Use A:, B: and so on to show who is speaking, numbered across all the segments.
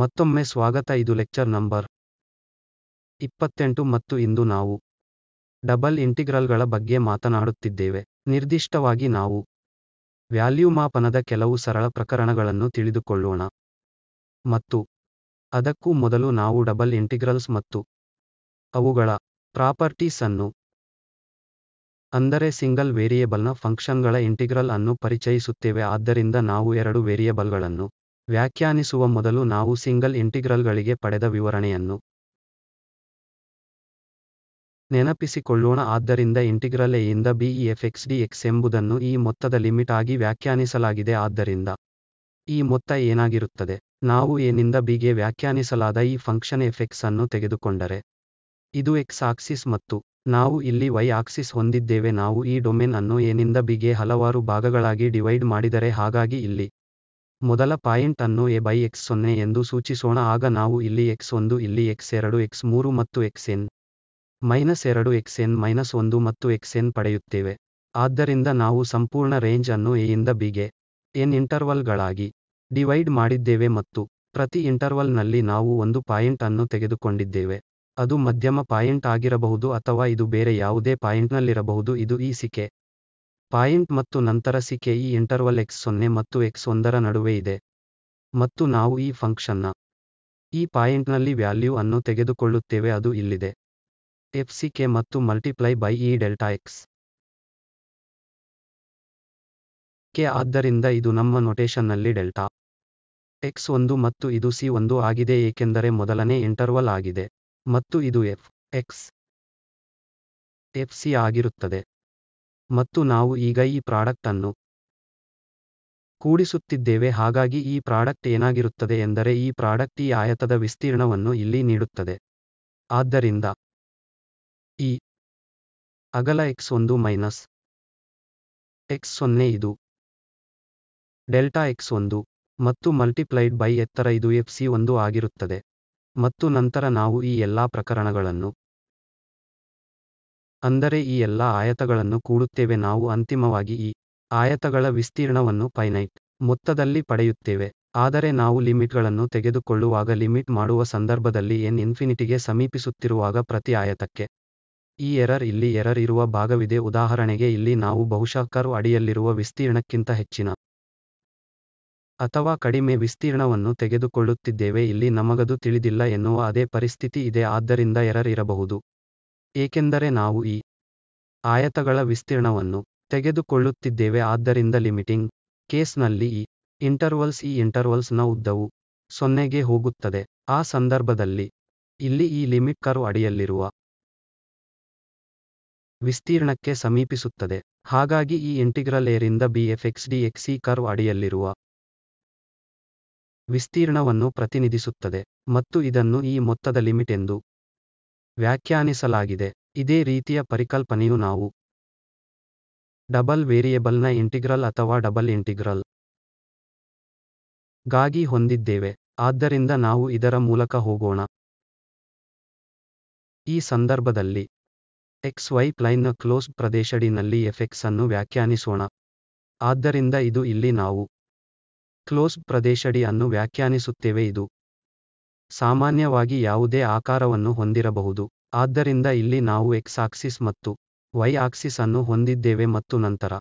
A: ಮತ್ತೊಮ್ಮೆ ಸ್ವಾಗತ ಇದು ಲೆಕ್ಚರ್ ನಂಬರ್ ಇಪ್ಪತ್ತೆಂಟು ಮತ್ತು ಇಂದು ನಾವು ಡಬಲ್ ಇಂಟಿಗ್ರಲ್ಗಳ ಬಗ್ಗೆ ಮಾತನಾಡುತ್ತಿದ್ದೇವೆ ನಿರ್ದಿಷ್ಟವಾಗಿ ನಾವು ವ್ಯಾಲ್ಯೂ ಮಾಪನದ ಕೆಲವು ಸರಳ ಪ್ರಕರಣಗಳನ್ನು ತಿಳಿದುಕೊಳ್ಳೋಣ ಮತ್ತು ಅದಕ್ಕೂ ಮೊದಲು ನಾವು ಡಬಲ್ ಇಂಟಿಗ್ರಲ್ಸ್ ಮತ್ತು ಅವುಗಳ ಪ್ರಾಪರ್ಟೀಸ್ ಅನ್ನು ಅಂದರೆ ಸಿಂಗಲ್ ವೇರಿಯೇಬಲ್ನ ಫಂಕ್ಷನ್ಗಳ ಇಂಟಿಗ್ರಲ್ ಅನ್ನು ಪರಿಚಯಿಸುತ್ತೇವೆ ಆದ್ದರಿಂದ ನಾವು ಎರಡು ವೇರಿಯೇಬಲ್ಗಳನ್ನು ವ್ಯಾಖ್ಯಾನಿಸುವ ಮೊದಲು ನಾವು ಸಿಂಗಲ್ ಇಂಟಿಗ್ರಲ್ಗಳಿಗೆ ಪಡೆದ ವಿವರಣೆಯನ್ನು ನೆನಪಿಸಿಕೊಳ್ಳೋಣ ಆದ್ದರಿಂದ ಇಂಟಿಗ್ರಲ್ ಎಯಿಂದ ಬಿ ಇ ಎಫ್ ಎಕ್ಸ್ ಡಿ ಎಕ್ಸ್ ಎಂಬುದನ್ನು ಈ ಮೊತ್ತದ ಲಿಮಿಟ್ ಆಗಿ ವ್ಯಾಖ್ಯಾನಿಸಲಾಗಿದೆ ಆದ್ದರಿಂದ ಈ ಮೊತ್ತ ಏನಾಗಿರುತ್ತದೆ ನಾವು ಏನಿಂದ ಬಿಗೆ ವ್ಯಾಖ್ಯಾನಿಸಲಾದ ಈ ಫಂಕ್ಷನ್ ಎಫೆಕ್ಸ್ ಅನ್ನು ತೆಗೆದುಕೊಂಡರೆ ಇದು ಎಕ್ಸ್ ಆಕ್ಸಿಸ್ ಮತ್ತು ನಾವು ಇಲ್ಲಿ ವೈ ಆಕ್ಸಿಸ್ ಹೊಂದಿದ್ದೇವೆ ನಾವು ಈ ಡೊಮೇನ್ ಅನ್ನು ಏನಿಂದ ಬಿಗೆ ಹಲವಾರು ಭಾಗಗಳಾಗಿ ಡಿವೈಡ್ ಮಾಡಿದರೆ ಹಾಗಾಗಿ ಇಲ್ಲಿ ಮೊದಲ ಪಾಯಿಂಟ್ ಅನ್ನು ಎ ಬೈ ಎಕ್ಸ್ ಸೊನ್ನೆ ಎಂದು ಸೂಚಿಸೋಣ ಆಗ ನಾವು ಇಲ್ಲಿ ಎಕ್ಸ್ ಒಂದು ಇಲ್ಲಿ ಎಕ್ಸ್ ಎರಡು ಎಕ್ಸ್ ಮೂರು ಮತ್ತು ಎಕ್ಸ್ ಎನ್ ಮೈನಸ್ ಎರಡು ಎಕ್ಸ್ ಎನ್ ಮೈನಸ್ ಒಂದು ಮತ್ತು ಎಕ್ಸ್ ಎನ್ ಪಡೆಯುತ್ತೇವೆ ಆದ್ದರಿಂದ ನಾವು ಸಂಪೂರ್ಣ ರೇಂಜ್ ಅನ್ನು ಎಯಿಂದ ಬಿಗೆ ಎನ್ ಇಂಟರ್ವಲ್ಗಳಾಗಿ ಡಿವೈಡ್ ಮಾಡಿದ್ದೇವೆ ಮತ್ತು ಪ್ರತಿ ಇಂಟರ್ವಲ್ನಲ್ಲಿ ನಾವು ಒಂದು ಪಾಯಿಂಟ್ ಅನ್ನು ತೆಗೆದುಕೊಂಡಿದ್ದೇವೆ ಅದು ಮಧ್ಯಮ ಪಾಯಿಂಟ್ ಆಗಿರಬಹುದು ಅಥವಾ ಇದು ಬೇರೆ ಯಾವುದೇ ಪಾಯಿಂಟ್ನಲ್ಲಿರಬಹುದು ಇದು ಈ ಸಿಕೆ ಪಾಯಿಂಟ್ ಮತ್ತು ನಂತರ ಸಿ ಕೆ ಈ ಇಂಟರ್ವಲ್ ಎಕ್ಸ್ ಸೊನ್ನೆ ಮತ್ತು ಎಕ್ಸ್ ಒಂದರ ನಡುವೆ ಇದೆ ಮತ್ತು ನಾವು ಈ ಫಂಕ್ಷನ್ನ ಈ ಪಾಯಿಂಟ್ನಲ್ಲಿ ವ್ಯಾಲ್ಯೂ ಅನ್ನು ತೆಗೆದುಕೊಳ್ಳುತ್ತೇವೆ ಅದು ಇಲ್ಲಿದೆ ಎಫ್ ಸಿ ಕೆ ಮತ್ತು ಮಲ್ಟಿಪ್ಲೈ ಬೈ ಈ ಡೆಲ್ಟಾ ಎಕ್ಸ್ ಕೆ ಆದ್ದರಿಂದ ಇದು ನಮ್ಮ ನೊಟೇಶನ್ನಲ್ಲಿ ಡೆಲ್ಟಾ ಎಕ್ಸ್ ಒಂದು ಮತ್ತು ಇದು ಸಿ ಒಂದು ಆಗಿದೆ ಏಕೆಂದರೆ ಮೊದಲನೇ ಇಂಟರ್ವಲ್ ಆಗಿದೆ ಮತ್ತು ಇದು ಎಫ್ ಎಕ್ಸ್ ಎಫ್ ಸಿ ಆಗಿರುತ್ತದೆ ಮತ್ತು ನಾವು ಈಗ ಈ ಪ್ರಾಡಕ್ಟ್ ಅನ್ನು ಕೂಡಿಸುತ್ತಿದ್ದೇವೆ ಹಾಗಾಗಿ ಈ ಪ್ರಾಡಕ್ಟ್ ಏನಾಗಿರುತ್ತದೆ ಎಂದರೆ ಈ ಪ್ರಾಡಕ್ಟ್ ಈ ಆಯತದ ವಿಸ್ತೀರ್ಣವನ್ನು ಇಲ್ಲಿ ನೀಡುತ್ತದೆ ಆದ್ದರಿಂದ ಈ ಅಗಲ ಎಕ್ಸ್ ಒಂದು ಮೈನಸ್ ಎಕ್ಸ್ ಸೊನ್ನೆ ಇದು ಡೆಲ್ಟಾ ಎಕ್ಸ್ ಒಂದು ಮತ್ತು ಮಲ್ಟಿಪ್ಲೈಡ್ ಬೈ ಎತ್ತರ ಇದು ಎಫ್ ಸಿ ಒಂದು ಆಗಿರುತ್ತದೆ ಮತ್ತು ನಂತರ ನಾವು ಈ ಎಲ್ಲಾ ಪ್ರಕರಣಗಳನ್ನು ಅಂದರೆ ಈ ಎಲ್ಲ ಆಯತಗಳನ್ನು ಕೂಡುತ್ತೇವೆ ನಾವು ಅಂತಿಮವಾಗಿ ಈ ಆಯತಗಳ ವಿಸ್ತೀರ್ಣವನ್ನು ಫೈನೈಟ್ ಮೊತ್ತದಲ್ಲಿ ಪಡೆಯುತ್ತೇವೆ ಆದರೆ ನಾವು ಲಿಮಿಟ್ಗಳನ್ನು ತೆಗೆದುಕೊಳ್ಳುವಾಗ ಲಿಮಿಟ್ ಮಾಡುವ ಸಂದರ್ಭದಲ್ಲಿ ಎನ್ ಇನ್ಫಿನಿಟಿಗೆ ಸಮೀಪಿಸುತ್ತಿರುವಾಗ ಪ್ರತಿ ಆಯತಕ್ಕೆ ಈ ಎರರ್ ಇಲ್ಲಿ ಎರರ್ ಇರುವ ಭಾಗವಿದೆ ಉದಾಹರಣೆಗೆ ಇಲ್ಲಿ ನಾವು ಬಹುಶಃ ಅಡಿಯಲ್ಲಿರುವ ವಿಸ್ತೀರ್ಣಕ್ಕಿಂತ ಹೆಚ್ಚಿನ ಅಥವಾ ಕಡಿಮೆ ವಿಸ್ತೀರ್ಣವನ್ನು ತೆಗೆದುಕೊಳ್ಳುತ್ತಿದ್ದೇವೆ ಇಲ್ಲಿ ನಮಗದು ತಿಳಿದಿಲ್ಲ ಎನ್ನುವ ಅದೇ ಪರಿಸ್ಥಿತಿ ಇದೆ ಆದ್ದರಿಂದ ಎರರ್ ಇರಬಹುದು ಏಕೆಂದರೆ ನಾವು ಈ ಆಯತಗಳ ವಿಸ್ತೀರ್ಣವನ್ನು ತೆಗೆದುಕೊಳ್ಳುತ್ತಿದ್ದೇವೆ ಆದ್ದರಿಂದ ಲಿಮಿಟಿಂಗ್ ಕೇಸ್ನಲ್ಲಿ ಈ ಇಂಟರ್ವಲ್ಸ್ ಈ ಇಂಟರ್ವಲ್ಸ್ ನ ಉದ್ದವು ಸೊನ್ನೆಗೆ ಹೋಗುತ್ತದೆ ಆ ಸಂದರ್ಭದಲ್ಲಿ ಇಲ್ಲಿ ಈ ಲಿಮಿಟ್ ಕರ್ವ್ ಅಡಿಯಲ್ಲಿರುವ ವಿಸ್ತೀರ್ಣಕ್ಕೆ ಸಮೀಪಿಸುತ್ತದೆ ಹಾಗಾಗಿ ಈ ಇಂಟಿಗ್ರಲ್ ಏರಿಂದ b f x d x ಈ ಕರ್ವ್ ಅಡಿಯಲ್ಲಿರುವ ವಿಸ್ತೀರ್ಣವನ್ನು ಪ್ರತಿನಿಧಿಸುತ್ತದೆ ಮತ್ತು ಇದನ್ನು ಈ ಮೊತ್ತದ ಲಿಮಿಟ್ ಎಂದು ವ್ಯಾಖ್ಯಾನಿಸಲಾಗಿದೆ ಇದೇ ರೀತಿಯ ಪರಿಕಲ್ಪನೆಯು ನಾವು ಡಬಲ್ ವೇರಿಯೇಬಲ್ನ ಇಂಟಿಗ್ರಲ್ ಅಥವಾ ಡಬಲ್ ಇಂಟಿಗ್ರಲ್ ಗಾಗಿ ಹೊಂದಿದ್ದೇವೆ ಆದ್ದರಿಂದ ನಾವು ಇದರ ಮೂಲಕ ಹೋಗೋಣ ಈ ಸಂದರ್ಭದಲ್ಲಿ ಎಕ್ಸ್ ವೈ ನ ಕ್ಲೋಸ್ ಪ್ರದೇಶಡಿನಲ್ಲಿ ಎಫೆಕ್ಸ್ ಅನ್ನು ವ್ಯಾಖ್ಯಾನಿಸೋಣ ಆದ್ದರಿಂದ ಇದು ಇಲ್ಲಿ ನಾವು ಕ್ಲೋಸ್ ಪ್ರದೇಶಡಿ ಅನ್ನು ವ್ಯಾಖ್ಯಾನಿಸುತ್ತೇವೆ ಇದು ಸಾಮಾನ್ಯವಾಗಿ ಯಾವುದೇ ಆಕಾರವನ್ನು ಹೊಂದಿರಬಹುದು ಆದ್ದರಿಂದ ಇಲ್ಲಿ ನಾವು ಎಕ್ಸ್ ಆಕ್ಸಿಸ್ ಮತ್ತು ವೈ ಆಕ್ಸಿಸ್ ಅನ್ನು ಹೊಂದಿದ್ದೇವೆ ಮತ್ತು ನಂತರ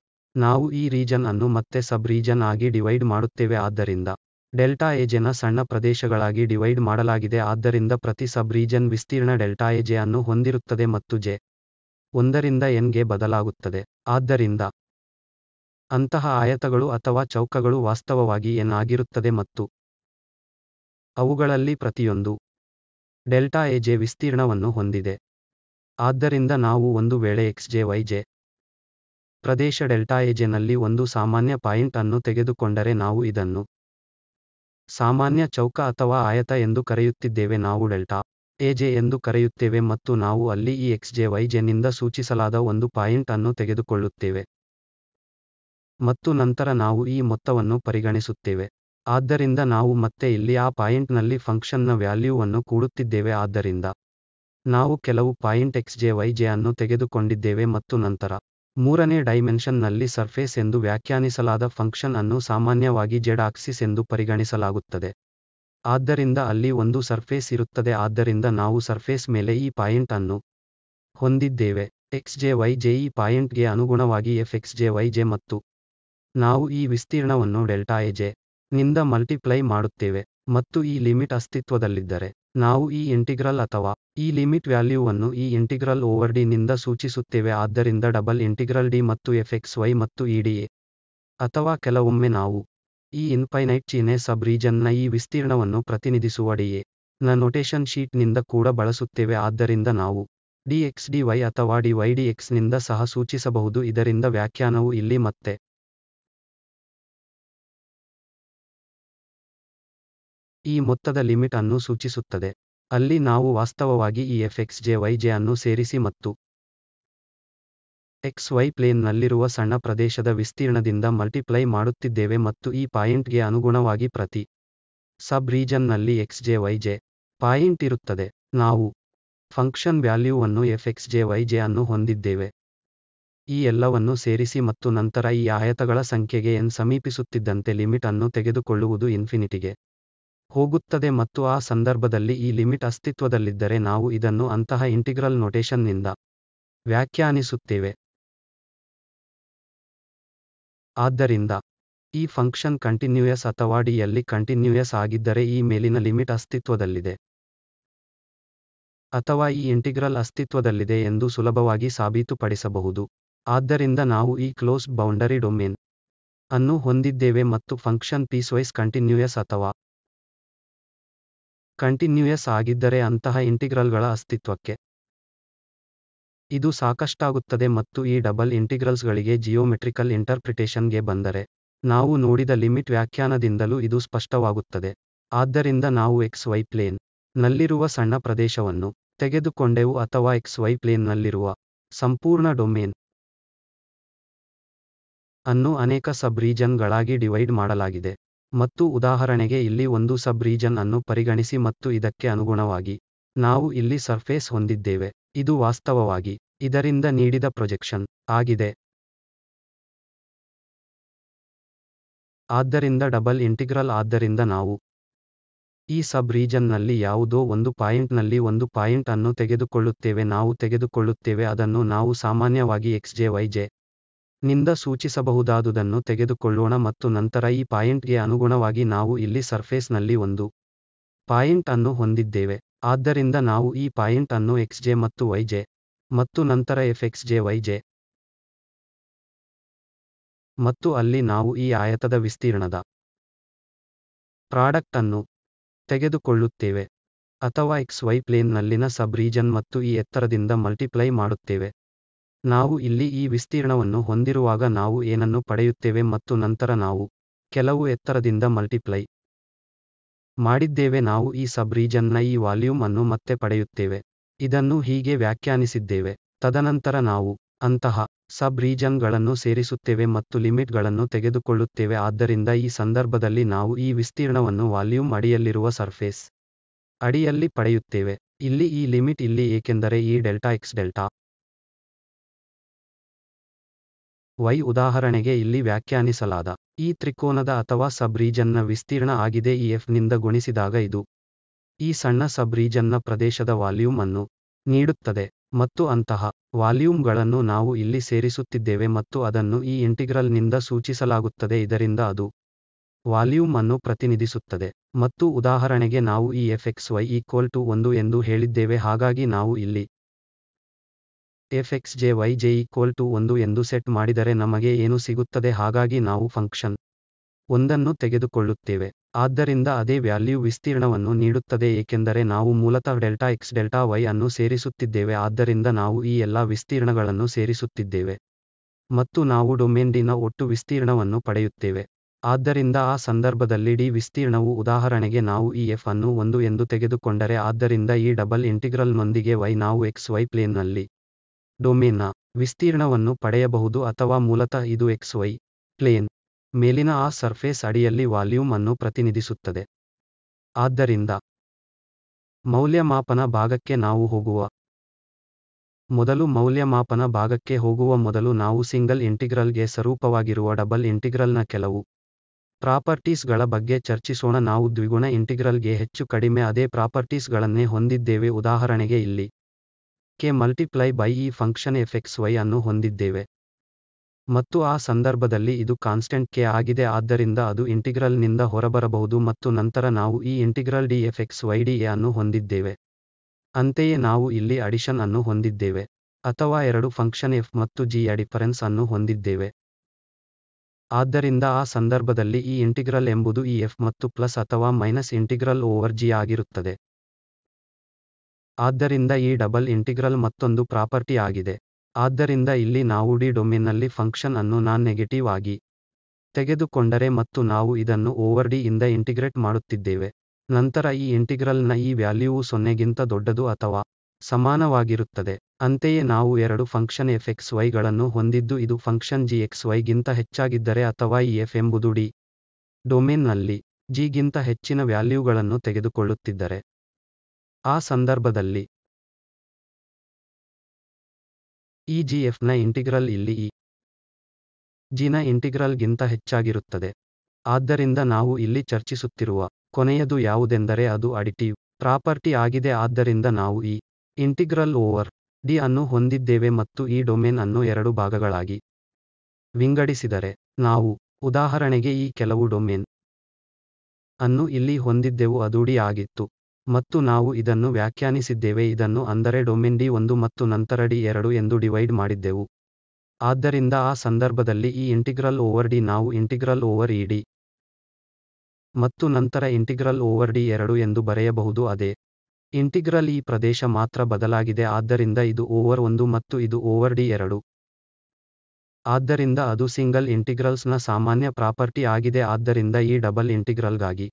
A: ನಾವು ಈ ರೀಜನ್ ಅನ್ನು ಮತ್ತೆ ಸಬ್ ರೀಜನ್ ಆಗಿ ಡಿವೈಡ್ ಮಾಡುತ್ತೇವೆ ಆದ್ದರಿಂದ ಡೆಲ್ಟಾ ಎ ಸಣ್ಣ ಪ್ರದೇಶಗಳಾಗಿ ಡಿವೈಡ್ ಮಾಡಲಾಗಿದೆ ಆದ್ದರಿಂದ ಪ್ರತಿ ಸಬ್ ರೀಜನ್ ವಿಸ್ತೀರ್ಣ ಡೆಲ್ಟಾ ಎ ಅನ್ನು ಹೊಂದಿರುತ್ತದೆ ಮತ್ತು ಜೆ ಒಂದರಿಂದ ಎನ್ಗೆ ಬದಲಾಗುತ್ತದೆ ಆದ್ದರಿಂದ ಅಂತಹ ಆಯತಗಳು ಅಥವಾ ಚೌಕಗಳು ವಾಸ್ತವವಾಗಿ ಎನ್ ಆಗಿರುತ್ತದೆ ಮತ್ತು ಅವುಗಳಲ್ಲಿ ಪ್ರತಿಯೊಂದು ಡೆಲ್ಟಾ ಎ ಜೆ ವಿಸ್ತೀರ್ಣವನ್ನು ಹೊಂದಿದೆ ಆದ್ದರಿಂದ ನಾವು ಒಂದು ವೇಳೆ ಎಕ್ಸ್ ಜೆ ವೈ ಜೆ ಪ್ರದೇಶ ಡೆಲ್ಟಾ ಎ ನಲ್ಲಿ ಒಂದು ಸಾಮಾನ್ಯ ಪಾಯಿಂಟ್ ಅನ್ನು ತೆಗೆದುಕೊಂಡರೆ ನಾವು ಇದನ್ನು ಸಾಮಾನ್ಯ ಚೌಕ ಅಥವಾ ಆಯತ ಎಂದು ಕರೆಯುತ್ತಿದ್ದೇವೆ ನಾವು ಡೆಲ್ಟಾ ಎ ಜೆ ಎಂದು ಕರೆಯುತ್ತೇವೆ ಮತ್ತು ನಾವು ಅಲ್ಲಿ ಈ ಎಕ್ಸ್ ಜೆ ವೈ ಜೆ ನಿಂದ ಸೂಚಿಸಲಾದ ಒಂದು ಪಾಯಿಂಟ್ ಅನ್ನು ತೆಗೆದುಕೊಳ್ಳುತ್ತೇವೆ ಮತ್ತು ನಂತರ ನಾವು ಈ ಮೊತ್ತವನ್ನು ಪರಿಗಣಿಸುತ್ತೇವೆ ಆದ್ದರಿಂದ ನಾವು ಮತ್ತೆ ಇಲ್ಲಿ ಆ ಪಾಯಿಂಟ್ನಲ್ಲಿ ಫಂಕ್ಷನ್ನ ವ್ಯಾಲ್ಯೂವನ್ನು ಕೂಡುತ್ತಿದ್ದೇವೆ ಆದ್ದರಿಂದ ನಾವು ಕೆಲವು point x j y j ಅನ್ನು ತೆಗೆದುಕೊಂಡಿದ್ದೇವೆ ಮತ್ತು ನಂತರ ಮೂರನೇ ಡೈಮೆನ್ಷನ್ನಲ್ಲಿ ಸರ್ಫೇಸ್ ಎಂದು ವ್ಯಾಖ್ಯಾನಿಸಲಾದ ಫಂಕ್ಷನ್ ಅನ್ನು ಸಾಮಾನ್ಯವಾಗಿ ಜೆಡ್ ಆಕ್ಸಿಸ್ ಎಂದು ಪರಿಗಣಿಸಲಾಗುತ್ತದೆ ಆದ್ದರಿಂದ ಅಲ್ಲಿ ಒಂದು ಸರ್ಫೇಸ್ ಇರುತ್ತದೆ ಆದ್ದರಿಂದ ನಾವು ಸರ್ಫೇಸ್ ಮೇಲೆ ಈ ಪಾಯಿಂಟ್ ಅನ್ನು ಹೊಂದಿದ್ದೇವೆ ಎಕ್ಸ್ ಜೆ ವೈ ಜೆ ಈ ಪಾಯಿಂಟ್ಗೆ ಅನುಗುಣವಾಗಿ f x j y j ಮತ್ತು ನಾವು ಈ ವಿಸ್ತೀರ್ಣವನ್ನು ಡೆಲ್ಟಾ ಎ ಜೆ ನಿಂದ ಮಲ್ಟಿಪ್ಲೈ ಮಾಡುತ್ತೇವೆ ಮತ್ತು ಈ ಲಿಮಿಟ್ ಅಸ್ತಿತ್ವದಲ್ಲಿದ್ದರೆ ನಾವು ಈ ಇಂಟಿಗ್ರಲ್ ಅಥವಾ ಈ ಲಿಮಿಟ್ ವ್ಯಾಲ್ಯೂವನ್ನು ಈ ಇಂಟಿಗ್ರಲ್ ಓವರ್ ಡಿ ನಿಂದ ಸೂಚಿಸುತ್ತೇವೆ ಆದ್ದರಿಂದ ಡಬಲ್ ಇಂಟಿಗ್ರಲ್ ಡಿ ಮತ್ತು ಎಫ್ ಎಕ್ಸ್ ವೈ ಮತ್ತು ಇ ಡಿ ಎ ಅಥವಾ ಕೆಲವೊಮ್ಮೆ ನಾವು ಈ ಇನ್ಫೈನೈಟ್ ಚೀನೆ ಸಬ್ ರೀಜನ್ನ ಈ ವಿಸ್ತೀರ್ಣವನ್ನು ಪ್ರತಿನಿಧಿಸುವ ಡಿ ಎ ನ ನೊಟೇಶನ್ ಶೀಟ್ನಿಂದ ಕೂಡ ಬಳಸುತ್ತೇವೆ ಆದ್ದರಿಂದ ನಾವು ಡಿ ಎಕ್ಸ್ ಡಿ ವೈ ಅಥವಾ ಡಿ ವೈ ಡಿ ಎಕ್ಸ್ನಿಂದ ಸಹ ಸೂಚಿಸಬಹುದು ಇದರಿಂದ ವ್ಯಾಖ್ಯಾನವು ಇಲ್ಲಿ ಮತ್ತೆ ಈ ಮೊತ್ತದ ಲಿಮಿಟ್ ಅನ್ನು ಸೂಚಿಸುತ್ತದೆ ಅಲ್ಲಿ ನಾವು ವಾಸ್ತವವಾಗಿ ಈ f x j y j ಅನ್ನು ಸೇರಿಸಿ ಮತ್ತು ಎಕ್ಸ್ ವೈ ಪ್ಲೇನ್ನಲ್ಲಿರುವ ಸಣ್ಣ ಪ್ರದೇಶದ ವಿಸ್ತೀರ್ಣದಿಂದ ಮಲ್ಟಿಪ್ಲೈ ಮಾಡುತ್ತಿದ್ದೇವೆ ಮತ್ತು ಈ ಪಾಯಿಂಟ್ಗೆ ಅನುಗುಣವಾಗಿ ಪ್ರತಿ ಸಬ್ ರೀಜನ್ನಲ್ಲಿ x j y j point ಇರುತ್ತದೆ ನಾವು ಫಂಕ್ಷನ್ ವ್ಯಾಲ್ಯೂವನ್ನು f x j y j ಅನ್ನು ಹೊಂದಿದ್ದೇವೆ ಈ ಎಲ್ಲವನ್ನು ಸೇರಿಸಿ ಮತ್ತು ನಂತರ ಈ ಆಯತಗಳ ಸಂಖ್ಯೆಗೆ ಎನ್ ಸಮೀಪಿಸುತ್ತಿದ್ದಂತೆ ಲಿಮಿಟ್ ಅನ್ನು ತೆಗೆದುಕೊಳ್ಳುವುದು ಇನ್ಫಿನಿಟಿಗೆ ಹೋಗುತ್ತದೆ ಮತ್ತು ಆ ಸಂದರ್ಭದಲ್ಲಿ ಈ ಲಿಮಿಟ್ ಅಸ್ತಿತ್ವದಲ್ಲಿದ್ದರೆ ನಾವು ಇದನ್ನು ಅಂತಹ ಇಂಟಿಗ್ರಲ್ ನಿಂದ ವ್ಯಾಖ್ಯಾನಿಸುತ್ತೇವೆ ಆದ್ದರಿಂದ ಈ ಫಂಕ್ಷನ್ ಕಂಟಿನ್ಯೂಯಸ್ ಅಥವಾ ಡಿಯಲ್ಲಿ ಕಂಟಿನ್ಯೂಯಸ್ ಆಗಿದ್ದರೆ ಈ ಮೇಲಿನ ಲಿಮಿಟ್ ಅಸ್ತಿತ್ವದಲ್ಲಿದೆ ಅಥವಾ ಈ ಇಂಟಿಗ್ರಲ್ ಅಸ್ತಿತ್ವದಲ್ಲಿದೆ ಎಂದು ಸುಲಭವಾಗಿ ಸಾಬೀತುಪಡಿಸಬಹುದು ಆದ್ದರಿಂದ ನಾವು ಈ ಕ್ಲೋಸ್ ಬೌಂಡರಿ ಡೊಮೇನ್ ಅನ್ನು ಹೊಂದಿದ್ದೇವೆ ಮತ್ತು ಫಂಕ್ಷನ್ ಪೀಸ್ವೈಸ್ ಕಂಟಿನ್ಯೂಯಸ್ ಅಥವಾ ಕಂಟಿನ್ಯೂಯಸ್ ಆಗಿದ್ದರೆ ಅಂತಹ ಇಂಟಿಗ್ರಲ್ಗಳ ಅಸ್ತಿತ್ವಕ್ಕೆ ಇದು ಸಾಕಷ್ಟಾಗುತ್ತದೆ ಮತ್ತು ಈ ಡಬಲ್ ಇಂಟಿಗ್ರಲ್ಸ್ಗಳಿಗೆ ಜಿಯೋಮೆಟ್ರಿಕಲ್ ಇಂಟರ್ಪ್ರಿಟೇಷನ್ಗೆ ಬಂದರೆ ನಾವು ನೋಡಿದ ಲಿಮಿಟ್ ವ್ಯಾಖ್ಯಾನದಿಂದಲೂ ಇದು ಸ್ಪಷ್ಟವಾಗುತ್ತದೆ ಆದ್ದರಿಂದ ನಾವು ಎಕ್ಸ್ ವೈ ಪ್ಲೇನ್ ನಲ್ಲಿರುವ ಸಣ್ಣ ಪ್ರದೇಶವನ್ನು ತೆಗೆದುಕೊಂಡೆವು ಅಥವಾ ಎಕ್ಸ್ ವೈ ನಲ್ಲಿರುವ ಸಂಪೂರ್ಣ ಡೊಮೇನ್ ಅನ್ನು ಅನೇಕ ಸಬ್ ರೀಜನ್ಗಳಾಗಿ ಡಿವೈಡ್ ಮಾಡಲಾಗಿದೆ ಮತ್ತು ಉದಾಹರಣೆಗೆ ಇಲ್ಲಿ ಒಂದು ಸಬ್ ರೀಜನ್ ಅನ್ನು ಪರಿಗಣಿಸಿ ಮತ್ತು ಇದಕ್ಕೆ ಅನುಗುಣವಾಗಿ ನಾವು ಇಲ್ಲಿ ಸರ್ಫೇಸ್ ಹೊಂದಿದ್ದೇವೆ ಇದು ವಾಸ್ತವವಾಗಿ ಇದರಿಂದ ನೀಡಿದ ಪ್ರೊಜೆಕ್ಷನ್ ಆಗಿದೆ ಆದ್ದರಿಂದ ಡಬಲ್ ಇಂಟಿಗ್ರಲ್ ಆದ್ದರಿಂದ ನಾವು ಈ ಸಬ್ ರೀಜನ್ನಲ್ಲಿ ಯಾವುದೋ ಒಂದು ಪಾಯಿಂಟ್ನಲ್ಲಿ ಒಂದು ಪಾಯಿಂಟ್ ಅನ್ನು ತೆಗೆದುಕೊಳ್ಳುತ್ತೇವೆ ನಾವು ತೆಗೆದುಕೊಳ್ಳುತ್ತೇವೆ ಅದನ್ನು ನಾವು ಸಾಮಾನ್ಯವಾಗಿ ಎಕ್ಸ್ ಜೆ ವೈ ಜೆ ನಿಂದ ಸೂಚಿಸಬಹುದಾದುದನ್ನು ತೆಗೆದುಕೊಳ್ಳೋಣ ಮತ್ತು ನಂತರ ಈ ಪಾಯಿಂಟ್ಗೆ ಅನುಗುಣವಾಗಿ ನಾವು ಇಲ್ಲಿ ಸರ್ಫೇಸ್ನಲ್ಲಿ ಒಂದು ಪಾಯಿಂಟ್ ಅನ್ನು ಹೊಂದಿದ್ದೇವೆ ಆದ್ದರಿಂದ ನಾವು ಈ ಪಾಯಿಂಟ್ ಅನ್ನು ಎಕ್ಸ್ ಜೆ ಮತ್ತು ವೈ ಜೆ ಮತ್ತು ನಂತರ f x j y j ಮತ್ತು ಅಲ್ಲಿ ನಾವು ಈ ಆಯತದ ವಿಸ್ತೀರ್ಣದ ಪ್ರಾಡಕ್ಟ್ ಅನ್ನು ತೆಗೆದುಕೊಳ್ಳುತ್ತೇವೆ ಅಥವಾ ಎಕ್ಸ್ ವೈ ಪ್ಲೇನ್ನಲ್ಲಿನ ಸಬ್ ರೀಜನ್ ಮತ್ತು ಈ ಎತ್ತರದಿಂದ ಮಲ್ಟಿಪ್ಲೈ ಮಾಡುತ್ತೇವೆ ನಾವು ಇಲ್ಲಿ ಈ ವಿಸ್ತೀರ್ಣವನ್ನು ಹೊಂದಿರುವಾಗ ನಾವು ಏನನ್ನು ಪಡೆಯುತ್ತೇವೆ ಮತ್ತು ನಂತರ ನಾವು ಕೆಲವು ಎತ್ತರದಿಂದ ಮಲ್ಟಿಪ್ಲೈ ಮಾಡಿದ್ದೇವೆ ನಾವು ಈ ಸಬ್ ರೀಜನ್ನ ಈ ವಾಲ್ಯೂಮ್ ಅನ್ನು ಮತ್ತೆ ಪಡೆಯುತ್ತೇವೆ ಇದನ್ನು ಹೀಗೆ ವ್ಯಾಖ್ಯಾನಿಸಿದ್ದೇವೆ ತದನಂತರ ನಾವು ಅಂತಹ ಸಬ್ ರೀಜನ್ಗಳನ್ನು ಸೇರಿಸುತ್ತೇವೆ ಮತ್ತು ಲಿಮಿಟ್ಗಳನ್ನು ತೆಗೆದುಕೊಳ್ಳುತ್ತೇವೆ ಆದ್ದರಿಂದ ಈ ಸಂದರ್ಭದಲ್ಲಿ ನಾವು ಈ ವಿಸ್ತೀರ್ಣವನ್ನು ವಾಲ್ಯೂಮ್ ಅಡಿಯಲ್ಲಿರುವ ಸರ್ಫೇಸ್ ಅಡಿಯಲ್ಲಿ ಪಡೆಯುತ್ತೇವೆ ಇಲ್ಲಿ ಈ ಲಿಮಿಟ್ ಇಲ್ಲಿ ಏಕೆಂದರೆ ಈ ಡೆಲ್ಟಾ ಎಕ್ಸ್ ಡೆಲ್ಟಾ ವೈ ಉದಾಹರಣೆಗೆ ಇಲ್ಲಿ ವ್ಯಾಖ್ಯಾನಿಸಲಾದ ಈ ತ್ರಿಕೋನದ ಅಥವಾ ಸಬ್ ರೀಜನ್ನ ವಿಸ್ತೀರ್ಣ ಆಗಿದೆ ಈ ಎಫ್ ನಿಂದ ಗುಣಿಸಿದಾಗ ಇದು ಈ ಸಣ್ಣ ಸಬ್ ರೀಜನ್ನ ಪ್ರದೇಶದ ವಾಲ್ಯೂಮ್ ಅನ್ನು ನೀಡುತ್ತದೆ ಮತ್ತು ಅಂತಹ ವಾಲ್ಯೂಮ್ಗಳನ್ನು ನಾವು ಇಲ್ಲಿ ಸೇರಿಸುತ್ತಿದ್ದೇವೆ ಮತ್ತು ಅದನ್ನು ಈ ಇಂಟಿಗ್ರಲ್ನಿಂದ ಸೂಚಿಸಲಾಗುತ್ತದೆ ಇದರಿಂದ ಅದು ವಾಲ್ಯೂಮ್ ಅನ್ನು ಪ್ರತಿನಿಧಿಸುತ್ತದೆ ಮತ್ತು ಉದಾಹರಣೆಗೆ ನಾವು ಈ f x y equal to ಒಂದು ಎಂದು ಹೇಳಿದ್ದೇವೆ ಹಾಗಾಗಿ ನಾವು ಇಲ್ಲಿ f x j y j equal to ಒಂದು ಎಂದು ಸೆಟ್ ಮಾಡಿದರೆ ನಮಗೆ ಏನು ಸಿಗುತ್ತದೆ ಹಾಗಾಗಿ ನಾವು ಫಂಕ್ಷನ್ ಒಂದನ್ನು ತೆಗೆದುಕೊಳ್ಳುತ್ತೇವೆ ಆದ್ದರಿಂದ ಅದೇ ವ್ಯಾಲ್ಯೂ ವಿಸ್ತೀರ್ಣವನ್ನು ನೀಡುತ್ತದೆ ಏಕೆಂದರೆ ನಾವು ಮೂಲತಃ ಡೆಲ್ಟಾ ಎಕ್ಸ್ ಡೆಲ್ಟಾ ವೈ ಅನ್ನು ಸೇರಿಸುತ್ತಿದ್ದೇವೆ ಆದ್ದರಿಂದ ನಾವು ಈ ಎಲ್ಲ ವಿಸ್ತೀರ್ಣಗಳನ್ನು ಸೇರಿಸುತ್ತಿದ್ದೇವೆ ಮತ್ತು ನಾವು ಡೊಮೇನ್ ಒಟ್ಟು ವಿಸ್ತೀರ್ಣವನ್ನು ಪಡೆಯುತ್ತೇವೆ ಆದ್ದರಿಂದ ಆ ಸಂದರ್ಭದಲ್ಲಿ ಡಿ ವಿಸ್ತೀರ್ಣವು ಉದಾಹರಣೆಗೆ ನಾವು ಈ ಎಫ್ ಅನ್ನು ಒಂದು ಎಂದು ತೆಗೆದುಕೊಂಡರೆ ಆದ್ದರಿಂದ ಈ ಡಬಲ್ ಇಂಟಿಗ್ರಲ್ನೊಂದಿಗೆ ವೈ ನಾವು ಎಕ್ಸ್ ವೈ ಪ್ಲೇನ್ನಲ್ಲಿ ಡೊಮೇನ್ನ ವಿಸ್ತೀರ್ಣವನ್ನು ಪಡೆಯಬಹುದು ಅಥವಾ ಮೂಲತಃ ಇದು ಎಕ್ಸ್ವೈ ಪ್ಲೇನ್ ಮೇಲಿನ ಆ ಸರ್ಫೇಸ್ ಅಡಿಯಲ್ಲಿ ವಾಲ್ಯೂಮ್ ಅನ್ನು ಪ್ರತಿನಿಧಿಸುತ್ತದೆ ಆದ್ದರಿಂದ ಮೌಲ್ಯಮಾಪನ ಭಾಗಕ್ಕೆ ನಾವು ಹೋಗುವ ಮೊದಲು ಮೌಲ್ಯಮಾಪನ ಭಾಗಕ್ಕೆ ಹೋಗುವ ಮೊದಲು ನಾವು ಸಿಂಗಲ್ ಇಂಟಿಗ್ರಲ್ಗೆ ಸ್ವರೂಪವಾಗಿರುವ ಡಬಲ್ ಇಂಟಿಗ್ರಲ್ನ ಕೆಲವು ಪ್ರಾಪರ್ಟೀಸ್ಗಳ ಬಗ್ಗೆ ಚರ್ಚಿಸೋಣ ನಾವು ದ್ವಿಗುಣ ಇಂಟಿಗ್ರಲ್ಗೆ ಹೆಚ್ಚು ಕಡಿಮೆ ಅದೇ ಪ್ರಾಪರ್ಟೀಸ್ಗಳನ್ನೇ ಹೊಂದಿದ್ದೇವೆ ಉದಾಹರಣೆಗೆ ಇಲ್ಲಿ ಕೆ ಮಲ್ಟಿಪ್ಲೈ ಬೈ ಈ ಫಂಕ್ಷನ್ ಎಫ್ ಎಕ್ಸ್ ವೈ ಅನ್ನು ಹೊಂದಿದ್ದೇವೆ ಮತ್ತು ಆ ಸಂದರ್ಭದಲ್ಲಿ ಇದು ಕಾನ್ಸ್ಟೆಂಟ್ ಕೆ ಆಗಿದೆ ಆದ್ದರಿಂದ ಅದು ಇಂಟಿಗ್ರಲ್ನಿಂದ ಹೊರಬರಬಹುದು ಮತ್ತು ನಂತರ ನಾವು ಈ integral d f x y d a ಅನ್ನು ಹೊಂದಿದ್ದೇವೆ ಅಂತೆಯೇ ನಾವು ಇಲ್ಲಿ ಅಡಿಷನ್ ಅನ್ನು ಹೊಂದಿದ್ದೇವೆ ಅಥವಾ ಎರಡು ಫಂಕ್ಷನ್ ಎಫ್ ಮತ್ತು ಜಿ ಯ ಡಿಫರೆನ್ಸ್ ಅನ್ನು ಹೊಂದಿದ್ದೇವೆ ಆದ್ದರಿಂದ ಆ ಸಂದರ್ಭದಲ್ಲಿ ಈ ಇಂಟಿಗ್ರಲ್ ಎಂಬುದು ಈ ಎಫ್ ಮತ್ತು ಪ್ಲಸ್ ಅಥವಾ ಮೈನಸ್ ಇಂಟಿಗ್ರಲ್ ಓವರ್ ಜಿ ಆಗಿರುತ್ತದೆ ಆದ್ದರಿಂದ ಈ ಡಬಲ್ ಇಂಟಿಗ್ರಲ್ ಮತ್ತೊಂದು ಪ್ರಾಪರ್ಟಿ ಆಗಿದೆ ಆದ್ದರಿಂದ ಇಲ್ಲಿ ನಾವು ಡಿ ಡೊಮಿನ್ನಲ್ಲಿ ಫಂಕ್ಷನ್ ಅನ್ನು ನಾನ್ ನೆಗೆಟಿವ್ ಆಗಿ ತೆಗೆದುಕೊಂಡರೆ ಮತ್ತು ನಾವು ಇದನ್ನು ಓವರ್ ಡಿ ಇಂದ ಇಂಟಿಗ್ರೇಟ್ ಮಾಡುತ್ತಿದ್ದೇವೆ ನಂತರ ಈ ಇಂಟಿಗ್ರಲ್ನ ಈ ವ್ಯಾಲ್ಯೂವು ಸೊನ್ನೆಗಿಂತ ದೊಡ್ಡದು ಅಥವಾ ಸಮಾನವಾಗಿರುತ್ತದೆ ಅಂತೆಯೇ ನಾವು ಎರಡು ಫಂಕ್ಷನ್ ಎಫ್ ಎಕ್ಸ್ ವೈಗಳನ್ನು ಹೊಂದಿದ್ದು ಇದು ಫಂಕ್ಷನ್ ಜಿ ಎಕ್ಸ್ ವೈಗಿಂತ ಹೆಚ್ಚಾಗಿದ್ದರೆ ಅಥವಾ ಈ ಎಫ್ ಎಂಬುದು ಡಿ ಡೊಮೇನ್ನಲ್ಲಿ ಜಿಗಿಂತ ಹೆಚ್ಚಿನ ವ್ಯಾಲ್ಯೂಗಳನ್ನು ತೆಗೆದುಕೊಳ್ಳುತ್ತಿದ್ದರೆ ಆ ಸಂದರ್ಭದಲ್ಲಿ e ನ ಇಂಟಿಗ್ರಲ್ ಇಲ್ಲಿ ಇ ಜಿನ ಇಂಟಿಗ್ರಲ್ಗಿಂತ ಹೆಚ್ಚಾಗಿರುತ್ತದೆ ಆದ್ದರಿಂದ ನಾವು ಇಲ್ಲಿ ಚರ್ಚಿಸುತ್ತಿರುವ ಕೊನೆಯದು ಯಾವುದೆಂದರೆ ಅದು ಅಡಿಟಿವ್ ಪ್ರಾಪರ್ಟಿ ಆಗಿದೆ ಆದ್ದರಿಂದ ನಾವು ಈ ಇಂಟಿಗ್ರಲ್ ಓವರ್ ಡಿ ಅನ್ನು ಹೊಂದಿದ್ದೇವೆ ಮತ್ತು ಈ ಡೊಮೇನ್ ಅನ್ನು ಎರಡು ಭಾಗಗಳಾಗಿ ವಿಂಗಡಿಸಿದರೆ ನಾವು ಉದಾಹರಣೆಗೆ ಈ ಕೆಲವು ಡೊಮೇನ್ ಅನ್ನು ಇಲ್ಲಿ ಹೊಂದಿದ್ದೆವು ಅದು ಡಿ ಆಗಿತ್ತು ಮತ್ತು ನಾವು ಇದನ್ನು ವ್ಯಾಖ್ಯಾನಿಸಿದ್ದೇವೆ ಇದನ್ನು ಅಂದರೆ ಡೊಮೇನ್ ಡಿ ಒಂದು ಮತ್ತು ನಂತರ ಡಿ ಎರಡು ಎಂದು ಡಿವೈಡ್ ಮಾಡಿದ್ದೆವು ಆದ್ದರಿಂದ ಆ ಸಂದರ್ಭದಲ್ಲಿ ಈ ಇಂಟಿಗ್ರಲ್ ಓವರ್ ಡಿ ನಾವು ಇಂಟಿಗ್ರಲ್ ಓವರ್ ಇ ಮತ್ತು ನಂತರ ಇಂಟಿಗ್ರಲ್ ಓವರ್ ಡಿ ಎರಡು ಎಂದು ಬರೆಯಬಹುದು ಅದೇ ಇಂಟಿಗ್ರಲ್ ಈ ಪ್ರದೇಶ ಮಾತ್ರ ಬದಲಾಗಿದೆ ಆದ್ದರಿಂದ ಇದು ಓವರ್ ಒಂದು ಮತ್ತು ಇದು ಓವರ್ ಡಿ ಎರಡು ಆದ್ದರಿಂದ ಅದು ಸಿಂಗಲ್ ಇಂಟಿಗ್ರಲ್ಸ್ನ ಸಾಮಾನ್ಯ ಪ್ರಾಪರ್ಟಿ ಆಗಿದೆ ಆದ್ದರಿಂದ ಈ ಡಬಲ್ ಇಂಟಿಗ್ರಲ್ಗಾಗಿ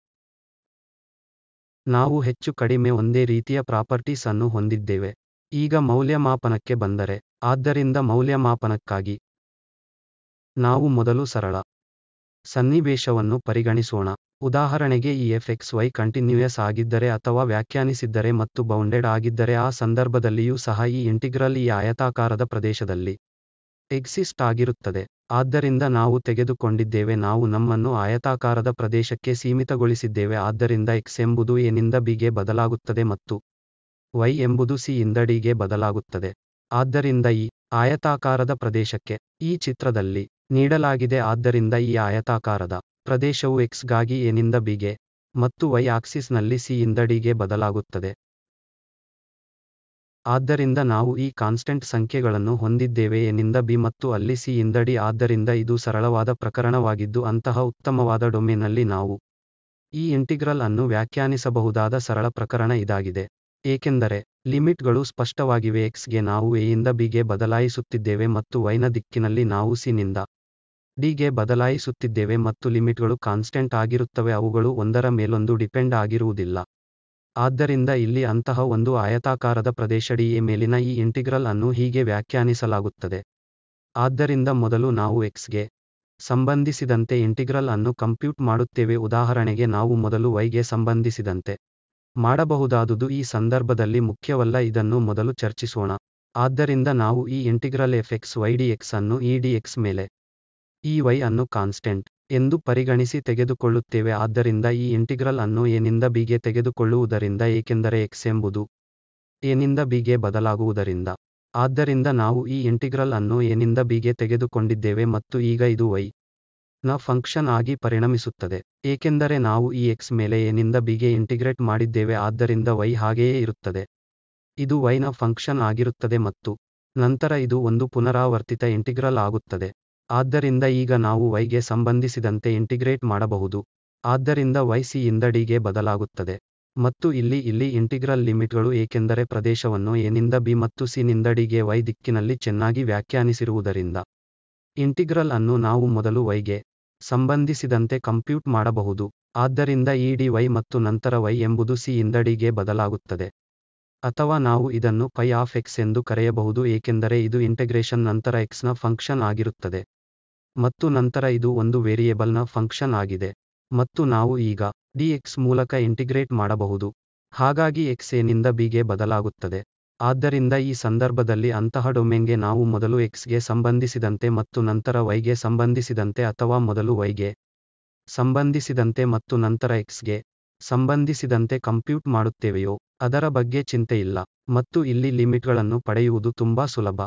A: ನಾವು ಹೆಚ್ಚು ಕಡಿಮೆ ಒಂದೇ ರೀತಿಯ ಪ್ರಾಪರ್ಟೀಸ್ ಅನ್ನು ಹೊಂದಿದ್ದೇವೆ ಈಗ ಮೌಲ್ಯಮಾಪನಕ್ಕೆ ಬಂದರೆ ಆದ್ದರಿಂದ ಮೌಲ್ಯಮಾಪನಕ್ಕಾಗಿ ನಾವು ಮೊದಲು ಸರಳ ಸನ್ನಿವೇಶವನ್ನು ಪರಿಗಣಿಸೋಣ ಉದಾಹರಣೆಗೆ ಈ ಎಫ್ ಎಕ್ಸ್ ವೈ ಕಂಟಿನ್ಯೂಯಸ್ ಆಗಿದ್ದರೆ ಅಥವಾ ವ್ಯಾಖ್ಯಾನಿಸಿದ್ದರೆ ಮತ್ತು ಬೌಂಡೆಡ್ ಆಗಿದ್ದರೆ ಆ ಸಂದರ್ಭದಲ್ಲಿಯೂ ಸಹ ಈ ಇಂಟಿಗ್ರಲ್ ಈ ಆಯತಾಕಾರದ ಪ್ರದೇಶದಲ್ಲಿ ಎಕ್ಸಿಸ್ಟ್ ಆಗಿರುತ್ತದೆ ಆದ್ದರಿಂದ ನಾವು ತೆಗೆದುಕೊಂಡಿದ್ದೇವೆ ನಾವು ನಮ್ಮನ್ನು ಆಯತಾಕಾರದ ಪ್ರದೇಶಕ್ಕೆ ಸೀಮಿತಗೊಳಿಸಿದ್ದೇವೆ ಆದ್ದರಿಂದ ಎಕ್ಸ್ ಎಂಬುದು ಎ ನಿಂದ ಬಿಗೆ ಬದಲಾಗುತ್ತದೆ ಮತ್ತು ವೈ ಎಂಬುದು ಸಿ ಇಂದ ಡಿಗೆ ಬದಲಾಗುತ್ತದೆ ಆದ್ದರಿಂದ ಈ ಆಯತಾಕಾರದ ಪ್ರದೇಶಕ್ಕೆ ಈ ಚಿತ್ರದಲ್ಲಿ ನೀಡಲಾಗಿದೆ ಆದ್ದರಿಂದ ಈ ಆಯತಾಕಾರದ ಪ್ರದೇಶವು ಎಕ್ಸ್ಗಾಗಿ ಎನಿಂದ ಬಿಗೆ ಮತ್ತು ವೈ ಆಕ್ಸಿಸ್ನಲ್ಲಿ ಸಿ ಇಂದ ಡಿಗೆ ಬದಲಾಗುತ್ತದೆ ಆದ್ದರಿಂದ ನಾವು ಈ ಕಾನ್ಸ್ಟೆಂಟ್ ಸಂಖ್ಯೆಗಳನ್ನು ಹೊಂದಿದ್ದೇವೆ ಎನಿಂದ ಬಿ ಮತ್ತು ಅಲ್ಲಿ ಸಿ ಯಿಂದ ಡಿ ಆದ್ದರಿಂದ ಇದು ಸರಳವಾದ ಪ್ರಕರಣವಾಗಿದ್ದು ಅಂತಹ ಉತ್ತಮವಾದ ಡೊಮೇನ್ನಲ್ಲಿ ನಾವು ಈ ಇಂಟಿಗ್ರಲ್ ಅನ್ನು ವ್ಯಾಖ್ಯಾನಿಸಬಹುದಾದ ಸರಳ ಪ್ರಕರಣ ಇದಾಗಿದೆ ಏಕೆಂದರೆ ಲಿಮಿಟ್ಗಳು ಸ್ಪಷ್ಟವಾಗಿವೆ ಎಕ್ಸ್ಗೆ ಗೆ ನಾವು ಎ ಬಿಗೆ ಬದಲಾಯಿಸುತ್ತಿದ್ದೇವೆ ಮತ್ತು ವೈನ ದಿಕ್ಕಿನಲ್ಲಿ ನಾವು ಸಿನಿಂದ ನಿಂದ ಡಿ ಗೆ ಬದಲಾಯಿಸುತ್ತಿದ್ದೇವೆ ಮತ್ತು ಲಿಮಿಟ್ಗಳು ಕಾನ್ಸ್ಟೆಂಟ್ ಆಗಿರುತ್ತವೆ ಅವುಗಳು ಒಂದರ ಮೇಲೊಂದು ಡಿಪೆಂಡ್ ಆಗಿರುವುದಿಲ್ಲ ಆದ್ದರಿಂದ ಇಲ್ಲಿ ಅಂತಹ ಒಂದು ಆಯತಾಕಾರದ ಪ್ರದೇಶ ಡಿಎ ಮೇಲಿನ ಈ ಇಂಟಿಗ್ರಲ್ ಅನ್ನು ಹೀಗೆ ವ್ಯಾಖ್ಯಾನಿಸಲಾಗುತ್ತದೆ ಆದ್ದರಿಂದ ಮೊದಲು ನಾವು ಎಕ್ಸ್ಗೆ ಸಂಬಂಧಿಸಿದಂತೆ ಇಂಟಿಗ್ರಲ್ ಅನ್ನು ಕಂಪ್ಯೂಟ್ ಮಾಡುತ್ತೇವೆ ಉದಾಹರಣೆಗೆ ನಾವು ಮೊದಲು ವೈಗೆ ಸಂಬಂಧಿಸಿದಂತೆ ಮಾಡಬಹುದಾದುದು ಈ ಸಂದರ್ಭದಲ್ಲಿ ಮುಖ್ಯವಲ್ಲ ಇದನ್ನು ಮೊದಲು ಚರ್ಚಿಸೋಣ ಆದ್ದರಿಂದ ನಾವು ಈ integral f x y d x ಅನ್ನು ಈ ಡಿ ಎಕ್ಸ್ ಮೇಲೆ ಈ ವೈ ಅನ್ನು ಕಾನ್ಸ್ಟೆಂಟ್ ಎಂದು ಪರಿಗಣಿಸಿ ತೆಗೆದುಕೊಳ್ಳುತ್ತೇವೆ ಆದ್ದರಿಂದ ಈ ಇಂಟಿಗ್ರಲ್ ಅನ್ನು ಎನಿಂದ ನಿಂದ ಬಿಗೆ ತೆಗೆದುಕೊಳ್ಳುವುದರಿಂದ ಏಕೆಂದರೆ ಎಕ್ಸ್ ಎಂಬುದು ಎ ನಿಂದ ಬಿಗೆ ಬದಲಾಗುವುದರಿಂದ ಆದ್ದರಿಂದ ನಾವು ಈ ಇಂಟಿಗ್ರಲ್ ಅನ್ನು ಎ ನಿಂದ ಬಿಗೆ ತೆಗೆದುಕೊಂಡಿದ್ದೇವೆ ಮತ್ತು ಈಗ ಇದು ವೈ ನ ಫಂಕ್ಷನ್ ಆಗಿ ಪರಿಣಮಿಸುತ್ತದೆ ಏಕೆಂದರೆ ನಾವು ಈ ಎಕ್ಸ್ ಮೇಲೆ ಎನಿಂದ ನಿಂದ ಬಿಗೆ ಇಂಟಿಗ್ರೇಟ್ ಮಾಡಿದ್ದೇವೆ ಆದ್ದರಿಂದ ವೈ ಹಾಗೆಯೇ ಇರುತ್ತದೆ ಇದು ವೈ ನ ಫಂಕ್ಷನ್ ಆಗಿರುತ್ತದೆ ಮತ್ತು ನಂತರ ಇದು ಒಂದು ಪುನರಾವರ್ತಿತ ಇಂಟಿಗ್ರಲ್ ಆಗುತ್ತದೆ ಆದ್ದರಿಂದ ಈಗ ನಾವು y ಗೆ ಸಂಬಂಧಿಸಿದಂತೆ ಇಂಟಿಗ್ರೇಟ್ ಮಾಡಬಹುದು ಆದ್ದರಿಂದ y c ಇಂದ ಬದಲಾಗುತ್ತದೆ ಮತ್ತು ಇಲ್ಲಿ ಇಲ್ಲಿ ಇಂಟಿಗ್ರಲ್ ಲಿಮಿಟ್ಗಳು ಏಕೆಂದರೆ ಪ್ರದೇಶವನ್ನು a ಬಿ b ಮತ್ತು c ನಿಂದ d y ದಿಕ್ಕಿನಲ್ಲಿ ಚೆನ್ನಾಗಿ ವ್ಯಾಖ್ಯಾನಿಸಿರುವುದರಿಂದ ಇಂಟಿಗ್ರಲ್ ಅನ್ನು ನಾವು ಮೊದಲು y ಗೆ ಸಂಬಂಧಿಸಿದಂತೆ ಕಂಪ್ಯೂಟ್ ಮಾಡಬಹುದು ಆದ್ದರಿಂದ ಈ ವೈ ಮತ್ತು ನಂತರ ವೈ ಎಂಬುದು ಸಿ ಇಂದಡಿಗೆ ಬದಲಾಗುತ್ತದೆ ಅಥವಾ ನಾವು ಇದನ್ನು ಪೈ ಆಫ್ ಎಕ್ಸ್ ಎಂದು ಕರೆಯಬಹುದು ಏಕೆಂದರೆ ಇದು ಇಂಟಿಗ್ರೇಷನ್ ನಂತರ ಎಕ್ಸ್ನ ನ ಫಂಕ್ಷನ್ ಆಗಿರುತ್ತದೆ ಮತ್ತು ನಂತರ ಇದು ಒಂದು ವೇರಿಯೇಬಲ್ನ ಫಂಕ್ಷನ್ ಆಗಿದೆ ಮತ್ತು ನಾವು ಈಗ dx ಮೂಲಕ ಇಂಟಿಗ್ರೇಟ್ ಮಾಡಬಹುದು ಹಾಗಾಗಿ x a ನಿಂದ b ಬದಲಾಗುತ್ತದೆ ಆದ್ದರಿಂದ ಈ ಸಂದರ್ಭದಲ್ಲಿ ಅಂತಹ ಡೊಮೆನ್ಗೆ ನಾವು ಮೊದಲು ಎಕ್ಸ್ಗೆ ಗೆ ಸಂಬಂಧಿಸಿದಂತೆ ಮತ್ತು ನಂತರ ವೈಗೆ ಸಂಬಂಧಿಸಿದಂತೆ ಅಥವಾ ಮೊದಲು ವೈಗೆ ಸಂಬಂಧಿಸಿದಂತೆ ಮತ್ತು ನಂತರ ಎಕ್ಸ್ಗೆ ಗೆ ಸಂಬಂಧಿಸಿದಂತೆ ಕಂಪ್ಯೂಟ್ ಮಾಡುತ್ತೇವೆಯೋ ಅದರ ಬಗ್ಗೆ ಚಿಂತೆಯಿಲ್ಲ ಮತ್ತು ಇಲ್ಲಿ ಲಿಮಿಟ್ಗಳನ್ನು ಪಡೆಯುವುದು ತುಂಬಾ ಸುಲಭ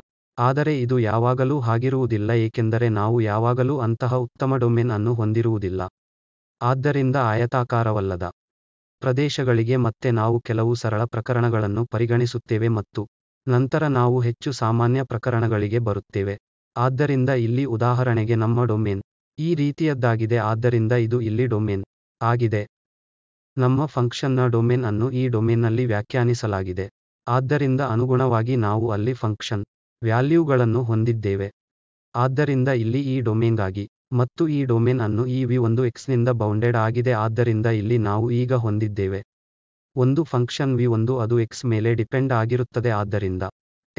A: ಆದರೆ ಇದು ಯಾವಾಗಲೂ ಹಾಗಿರುವುದಿಲ್ಲ ಏಕೆಂದರೆ ನಾವು ಯಾವಾಗಲೂ ಅಂತಹ ಉತ್ತಮ ಡೊಮೇನ್ ಅನ್ನು ಹೊಂದಿರುವುದಿಲ್ಲ ಆದ್ದರಿಂದ ಆಯತಾಕಾರವಲ್ಲದ ಪ್ರದೇಶಗಳಿಗೆ ಮತ್ತೆ ನಾವು ಕೆಲವು ಸರಳ ಪ್ರಕರಣಗಳನ್ನು ಪರಿಗಣಿಸುತ್ತೇವೆ ಮತ್ತು ನಂತರ ನಾವು ಹೆಚ್ಚು ಸಾಮಾನ್ಯ ಪ್ರಕರಣಗಳಿಗೆ ಬರುತ್ತೇವೆ ಆದ್ದರಿಂದ ಇಲ್ಲಿ ಉದಾಹರಣೆಗೆ ನಮ್ಮ ಡೊಮೇನ್ ಈ ರೀತಿಯದ್ದಾಗಿದೆ ಆದ್ದರಿಂದ ಇದು ಇಲ್ಲಿ ಡೊಮೇನ್ ಆಗಿದೆ ನಮ್ಮ ಫಂಕ್ಷನ್ನ ಡೊಮೇನ್ ಅನ್ನು ಈ ಡೊಮೇನ್ನಲ್ಲಿ ವ್ಯಾಖ್ಯಾನಿಸಲಾಗಿದೆ ಆದ್ದರಿಂದ ಅನುಗುಣವಾಗಿ ನಾವು ಅಲ್ಲಿ ಫಂಕ್ಷನ್ ವ್ಯಾಲ್ಯೂಗಳನ್ನು ಹೊಂದಿದ್ದೇವೆ ಆದ್ದರಿಂದ ಇಲ್ಲಿ ಈ ಡೊಮೇನ್ಗಾಗಿ ಮತ್ತು ಈ ಡೊಮೇನ್ ಅನ್ನು ಈ ವಿ ಒಂದು ಎಕ್ಸ್ನಿಂದ ಬೌಂಡೆಡ್ ಆಗಿದೆ ಆದ್ದರಿಂದ ಇಲ್ಲಿ ನಾವು ಈಗ ಹೊಂದಿದ್ದೇವೆ ಒಂದು ಫಂಕ್ಷನ್ ವಿ ಒಂದು ಅದು ಎಕ್ಸ್ ಮೇಲೆ ಡಿಪೆಂಡ್ ಆಗಿರುತ್ತದೆ ಆದ್ದರಿಂದ